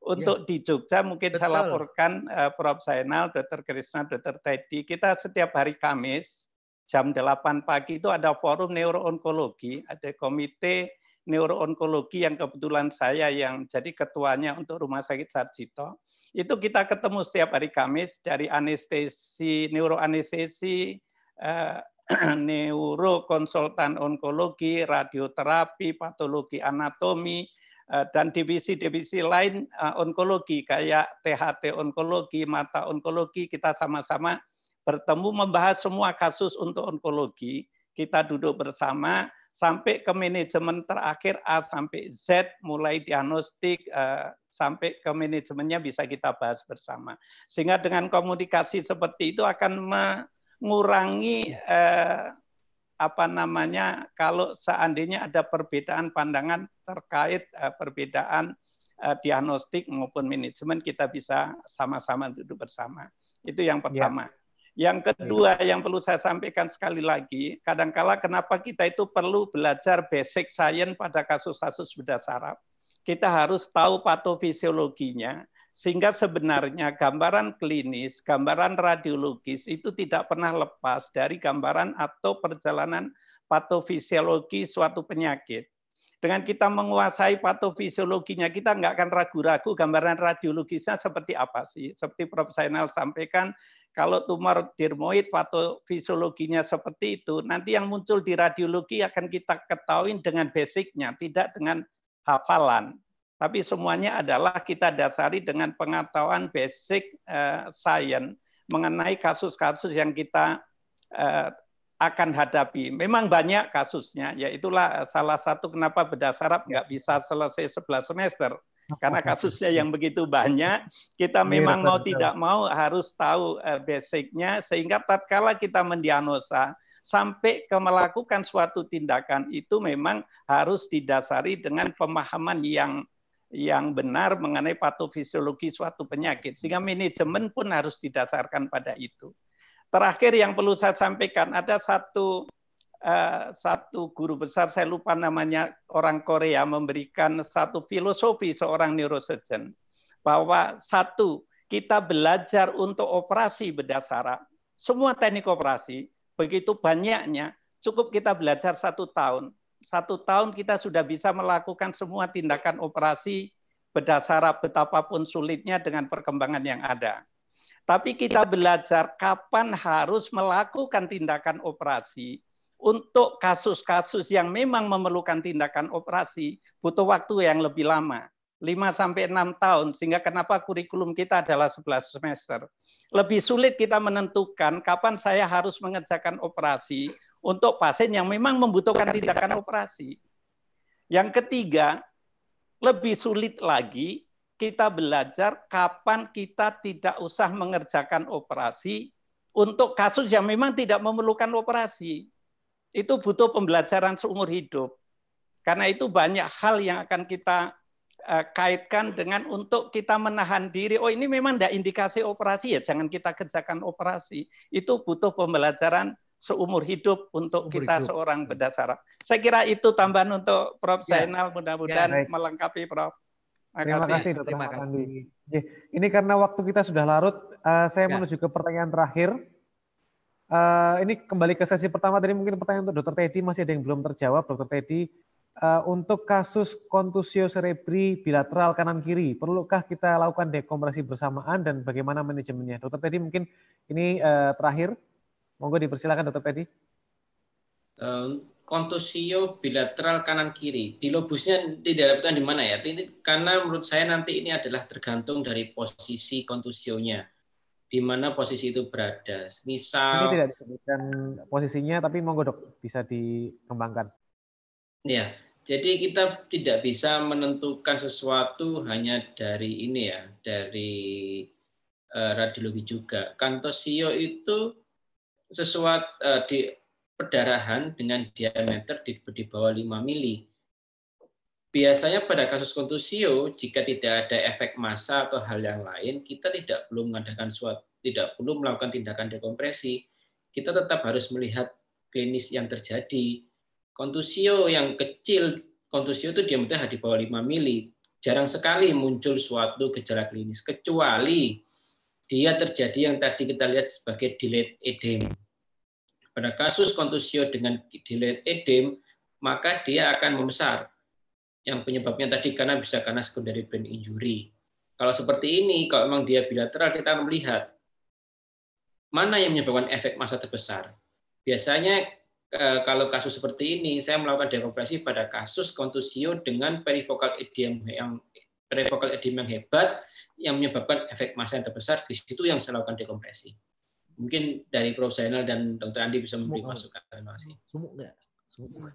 Iya. Untuk ya. di Jogja mungkin Betul. saya laporkan uh, Prof. Zainal, Dr. Krishna, Dr. Teddy, kita setiap hari Kamis jam 8 pagi itu ada forum neuroonkologi, ada komite neuroonkologi yang kebetulan saya yang jadi ketuanya untuk Rumah Sakit Sarjito. Itu kita ketemu setiap hari Kamis dari anestesi, neuroanestesi, uh, eh, neurokonsultan onkologi, radioterapi, patologi anatomi, Eh, dan divisi-divisi lain eh, onkologi kayak THT onkologi, mata onkologi kita sama-sama bertemu membahas semua kasus untuk onkologi, kita duduk bersama sampai ke manajemen terakhir A sampai Z mulai diagnostik eh, sampai ke manajemennya bisa kita bahas bersama. Sehingga dengan komunikasi seperti itu akan mengurangi iya apa namanya kalau seandainya ada perbedaan pandangan terkait eh, perbedaan eh, diagnostik maupun manajemen kita bisa sama-sama duduk bersama. Itu yang ya. pertama. Ya. Yang kedua yang perlu saya sampaikan sekali lagi, kadangkala kenapa kita itu perlu belajar basic science pada kasus-kasus bedah saraf. Kita harus tahu patofisiologinya, sehingga sebenarnya gambaran klinis, gambaran radiologis itu tidak pernah lepas dari gambaran atau perjalanan patofisiologi suatu penyakit. Dengan kita menguasai patofisiologinya, kita nggak akan ragu-ragu gambaran radiologisnya seperti apa sih. Seperti Prof. Sainal sampaikan, kalau tumor dermoid patofisiologinya seperti itu, nanti yang muncul di radiologi akan kita ketahui dengan basicnya, tidak dengan hafalan. Tapi semuanya adalah kita dasari dengan pengetahuan basic uh, science mengenai kasus-kasus yang kita uh, akan hadapi. Memang banyak kasusnya, yaitulah eh, salah satu kenapa bedah sarap nggak bisa selesai 11 semester. Karena kasusnya yang begitu banyak, kita iya, memang mau tidak mau harus tahu basicnya, sehingga tatkala kita mendiagnosa, sampai ke melakukan suatu tindakan itu memang harus didasari dengan pemahaman yang yang benar mengenai patofisiologi suatu penyakit. Sehingga manajemen pun harus didasarkan pada itu. Terakhir yang perlu saya sampaikan, ada satu Uh, satu guru besar saya lupa namanya orang Korea memberikan satu filosofi seorang neurosurgeon bahwa satu kita belajar untuk operasi berdasarkan, semua teknik operasi begitu banyaknya cukup kita belajar satu tahun satu tahun kita sudah bisa melakukan semua tindakan operasi berdasar betapapun sulitnya dengan perkembangan yang ada. Tapi kita belajar kapan harus melakukan tindakan operasi untuk kasus-kasus yang memang memerlukan tindakan operasi butuh waktu yang lebih lama. 5 6 tahun sehingga kenapa kurikulum kita adalah 11 semester. Lebih sulit kita menentukan kapan saya harus mengerjakan operasi untuk pasien yang memang membutuhkan tindakan operasi. Yang ketiga, lebih sulit lagi kita belajar kapan kita tidak usah mengerjakan operasi untuk kasus yang memang tidak memerlukan operasi. Itu butuh pembelajaran seumur hidup. Karena itu banyak hal yang akan kita eh, kaitkan dengan untuk kita menahan diri. Oh ini memang tidak indikasi operasi ya, jangan kita kerjakan operasi. Itu butuh pembelajaran seumur hidup untuk umur kita hidup. seorang berdasar. Saya kira itu tambahan untuk Prof. Ya. Zainal mudah-mudahan ya, melengkapi Prof. Terima kasih, Dr. Terima kasih. Ini karena waktu kita sudah larut, uh, saya ya. menuju ke pertanyaan terakhir. Uh, ini kembali ke sesi pertama tadi mungkin pertanyaan untuk Dr. Teddy masih ada yang belum terjawab, Dr. Teddy. Uh, untuk kasus kontusio cerebri bilateral kanan kiri, perlukah kita lakukan dekompresi bersamaan dan bagaimana manajemennya? Dokter tadi mungkin ini uh, terakhir. Monggo dipersilakan Dr. Pedi. Eh, kontusio bilateral kanan kiri. Di lobusnya tidak dapatkan di mana ya? Karena menurut saya nanti ini adalah tergantung dari posisi kontusionya. Di mana posisi itu berada. Misal... Ini tidak disebutkan posisinya, tapi monggo dok bisa dikembangkan. Ya, jadi kita tidak bisa menentukan sesuatu hanya dari ini ya, dari eh, radiologi juga. Kantosio itu sesuatu uh, eh, di perdarahan dengan diameter di, di bawah 5 mili. Biasanya pada kasus kontusio, jika tidak ada efek massa atau hal yang lain, kita tidak perlu mengadakan suatu, tidak perlu melakukan tindakan dekompresi. Kita tetap harus melihat klinis yang terjadi. Kontusio yang kecil, kontusio itu diameternya di bawah 5 mili. Jarang sekali muncul suatu gejala klinis, kecuali dia terjadi yang tadi kita lihat sebagai delayed edem. Pada kasus kontusio dengan delayed edem, maka dia akan membesar. Yang penyebabnya tadi karena bisa karena secondary brain injury. Kalau seperti ini, kalau memang dia bilateral, kita melihat mana yang menyebabkan efek masa terbesar. Biasanya eh, kalau kasus seperti ini, saya melakukan dekompresi pada kasus kontusio dengan perifokal edem yang prefokal edema yang hebat yang menyebabkan efek massa yang terbesar di situ yang saya lakukan dekompresi. Mungkin dari Prof. Zainal dan Dr. Andi bisa memberi masukan. Terima kasih. Sumuk nggak? Sumuk.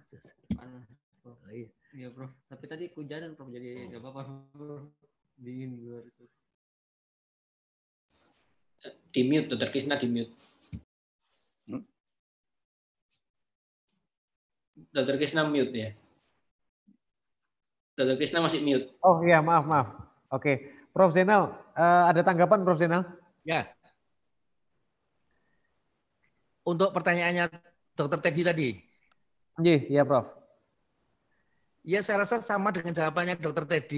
Oh, iya. iya, Prof. Tapi tadi hujanan, Prof. Jadi oh. nggak apa-apa, Dingin luar itu. Di mute, Dr. Krishna di mute. Hmm? Dr. Krishna mute ya. Dr. Krishna masih mute. Oh iya, maaf, maaf. Oke. Prof. Zainal, eh, ada tanggapan Prof. Zainal? Ya. Untuk pertanyaannya Dr. Teddy tadi. Iya, iya, Prof. Ya, saya rasa sama dengan jawabannya Dr. Teddy.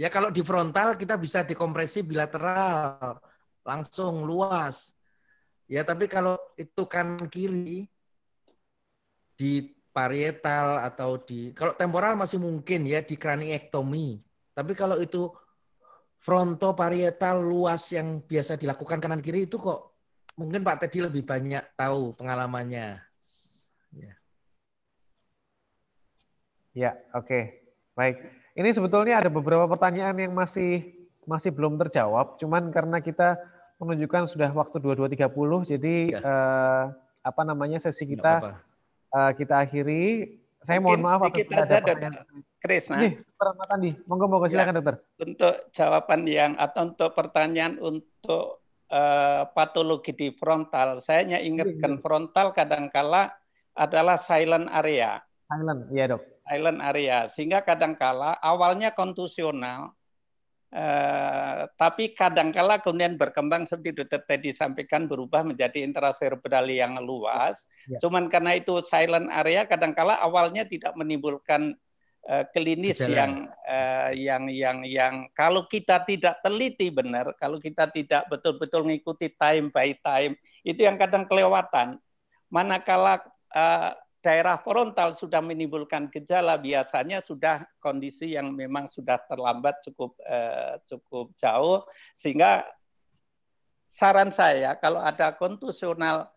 Ya, kalau di frontal kita bisa dikompresi bilateral, langsung luas. Ya, tapi kalau itu kan kiri di parietal atau di kalau temporal masih mungkin ya di kraniektomi. Tapi kalau itu frontoparietal luas yang biasa dilakukan kanan kiri itu kok mungkin Pak Teddy lebih banyak tahu pengalamannya. Ya, ya oke. Okay. Baik. Ini sebetulnya ada beberapa pertanyaan yang masih masih belum terjawab, cuman karena kita menunjukkan sudah waktu 22.30 jadi ya. eh, apa namanya sesi kita uh, kita akhiri. Saya Mungkin mohon maaf sedikit nah. apa aja Chris, Krisna. Nih, Rahmat Andi, monggo monggo ya, silakan ya, dokter. Untuk jawaban yang atau untuk pertanyaan untuk uh, patologi di frontal, saya hanya ingatkan ya, frontal kadangkala adalah silent area. Silent, ya dok. Silent area, sehingga kadangkala awalnya kontusional, Eh, tapi kadangkala kemudian berkembang seperti dokter tadi sampaikan berubah menjadi intraserebral yang luas. Ya. Cuman karena itu silent area kadangkala awalnya tidak menimbulkan uh, klinis yang uh, yang yang yang kalau kita tidak teliti benar, kalau kita tidak betul-betul mengikuti time by time itu yang kadang kelewatan. Manakala uh, daerah frontal sudah menimbulkan gejala biasanya sudah kondisi yang memang sudah terlambat cukup eh, cukup jauh sehingga saran saya kalau ada kontusional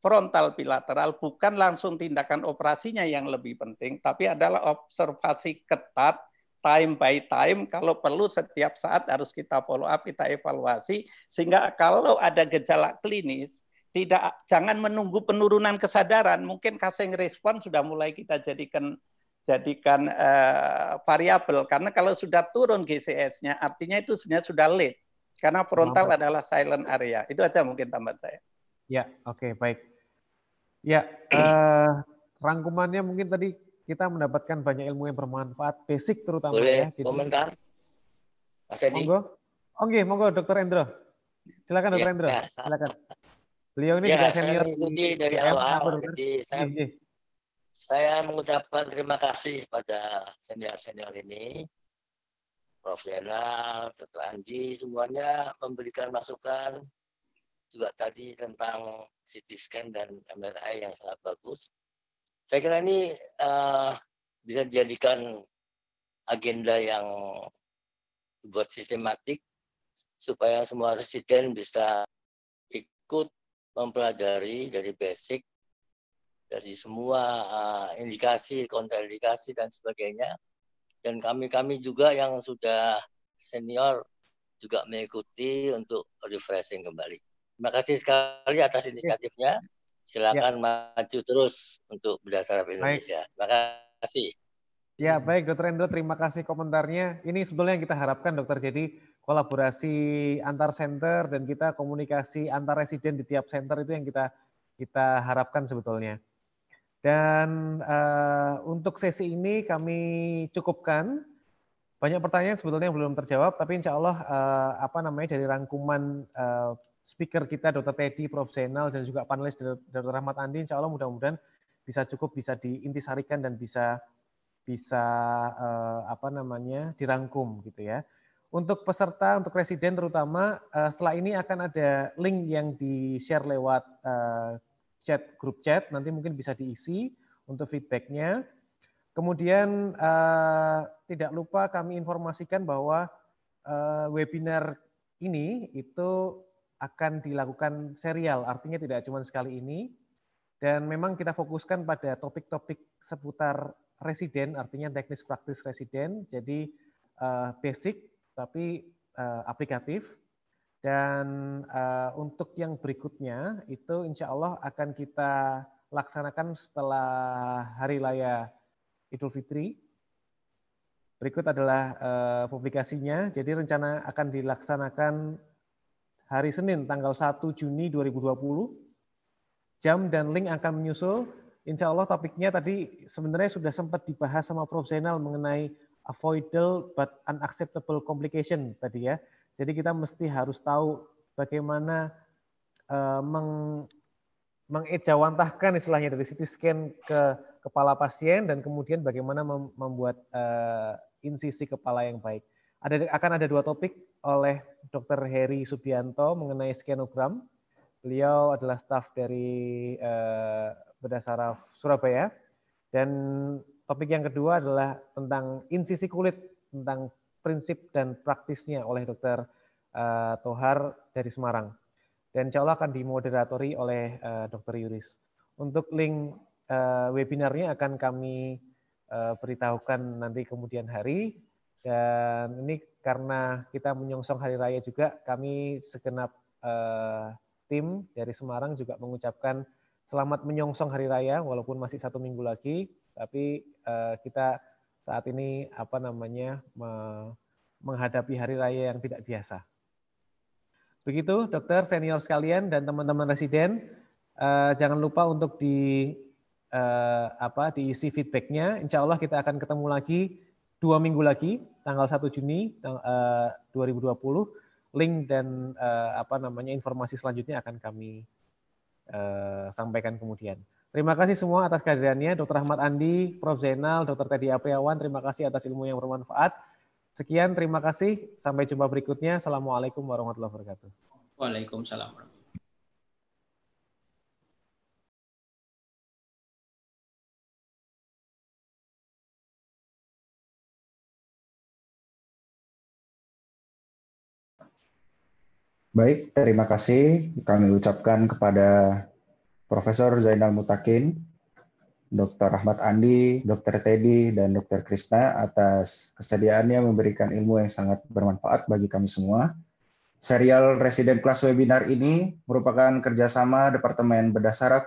frontal bilateral bukan langsung tindakan operasinya yang lebih penting tapi adalah observasi ketat time by time kalau perlu setiap saat harus kita follow up kita evaluasi sehingga kalau ada gejala klinis tidak jangan menunggu penurunan kesadaran. Mungkin casing respon sudah mulai kita jadikan jadikan uh, variabel karena kalau sudah turun GCS-nya artinya itu sebenarnya sudah late karena frontal Maaf. adalah silent area. Itu aja mungkin tambahan saya. Ya, oke okay, baik. Ya, uh, rangkumannya mungkin tadi kita mendapatkan banyak ilmu yang bermanfaat, basic terutama Boleh ya. Jadi, komentar? Mas Edi. Monggo. Oke, okay, monggo Dokter Endro. Silakan Dokter ya. Endro. Ya. Silakan. Beliau ini ya, juga senior saya mengikuti dari awal. Jadi saya, ya. saya mengucapkan terima kasih pada senior-senior ini. Prof. Zainal, Dr. Anji, semuanya memberikan masukan juga tadi tentang CT scan dan MRI yang sangat bagus. Saya kira ini uh, bisa dijadikan agenda yang buat sistematik supaya semua residen bisa ikut mempelajari dari basic dari semua uh, indikasi kontraindikasi dan sebagainya dan kami kami juga yang sudah senior juga mengikuti untuk refreshing kembali. Terima kasih sekali atas inisiatifnya. Silakan ya. maju terus untuk berdasar Indonesia. Baik. Terima kasih. Ya baik Dokter Endo terima kasih komentarnya. Ini sebetulnya yang kita harapkan Dokter. Jadi kolaborasi antar center dan kita komunikasi antar residen di tiap center itu yang kita kita harapkan sebetulnya. Dan uh, untuk sesi ini kami cukupkan. Banyak pertanyaan sebetulnya yang belum terjawab, tapi insya Allah uh, apa namanya dari rangkuman uh, speaker kita Dr. Teddy, Prof. Zainal, dan juga panelis Dr. Rahmat Andi, insya Allah mudah-mudahan bisa cukup bisa diintisarikan dan bisa bisa apa namanya dirangkum gitu ya. Untuk peserta, untuk residen terutama, eh, setelah ini akan ada link yang di-share lewat eh, chat grup chat, nanti mungkin bisa diisi untuk feedbacknya. Kemudian eh, tidak lupa kami informasikan bahwa webinar ini itu akan dilakukan serial, artinya tidak cuma sekali ini. Dan memang kita fokuskan pada topik-topik seputar residen, artinya teknis praktis residen. Jadi basic tapi uh, aplikatif. Dan uh, untuk yang berikutnya itu insya Allah akan kita laksanakan setelah Hari Raya Idul Fitri. Berikut adalah uh, publikasinya. Jadi rencana akan dilaksanakan hari Senin tanggal 1 Juni 2020. Jam dan link akan menyusul. Insya Allah topiknya tadi sebenarnya sudah sempat dibahas sama Prof. Zainal mengenai avoidable but unacceptable complication tadi ya. Jadi kita mesti harus tahu bagaimana uh, meng istilahnya dari CT scan ke kepala pasien dan kemudian bagaimana mem membuat uh, eh, insisi kepala yang baik. Ada akan ada dua topik oleh Dr. Heri Subianto mengenai skenogram. Beliau adalah staf dari uh, eh, Saraf Surabaya dan Topik yang kedua adalah tentang insisi kulit, tentang prinsip dan praktisnya oleh Dr. Eh, Tohar dari Semarang. Dan insya Allah akan dimoderatori oleh eh, Dr. Yuris. Untuk link eh, webinarnya akan kami beritahukan nanti kemudian hari. Dan ini karena kita menyongsong Hari Raya juga, kami segenap tim dari Semarang juga mengucapkan selamat menyongsong Hari Raya, walaupun masih satu minggu lagi. Tapi uh, kita saat ini apa namanya me menghadapi hari raya yang tidak biasa. Begitu dokter senior sekalian dan teman-teman residen, uh, jangan lupa untuk di uh, apa diisi feedbacknya. Insya Allah kita akan ketemu lagi dua minggu lagi, tanggal 1 Juni uh, 2020. Link dan uh, apa namanya informasi selanjutnya akan kami uh, sampaikan kemudian. Terima kasih semua atas kehadirannya, Dr. Ahmad Andi, Prof. Zainal, Dr. Teddy Apriawan. Terima kasih atas ilmu yang bermanfaat. Sekian, terima kasih. Sampai jumpa berikutnya. Assalamualaikum warahmatullahi wabarakatuh. Waalaikumsalam Baik, terima kasih kami ucapkan kepada Profesor Zainal Mutakin, Dr. Rahmat Andi, Dr. Teddy, dan Dr. Krishna atas kesediaannya memberikan ilmu yang sangat bermanfaat bagi kami semua. Serial Resident Class Webinar ini merupakan kerjasama Departemen Bedah Saraf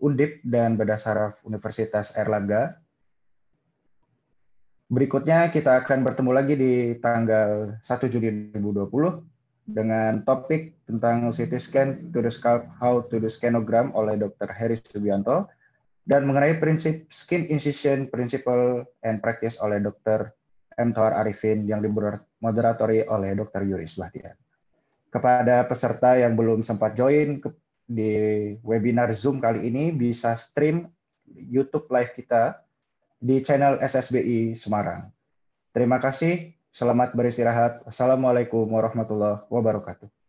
Undip dan Bedah Saraf Universitas Erlangga. Berikutnya kita akan bertemu lagi di tanggal 1 Juni 2020 dengan topik tentang CT scan to the scalp how to do scanogram oleh Dr. Heris Subianto dan mengenai prinsip skin incision principle and practice oleh Dr. M. Tohar Arifin yang dimoderatori oleh Dr. Yuris Bahtiar. Kepada peserta yang belum sempat join di webinar Zoom kali ini bisa stream YouTube live kita di channel SSBI Semarang. Terima kasih Selamat beristirahat. Assalamualaikum warahmatullahi wabarakatuh.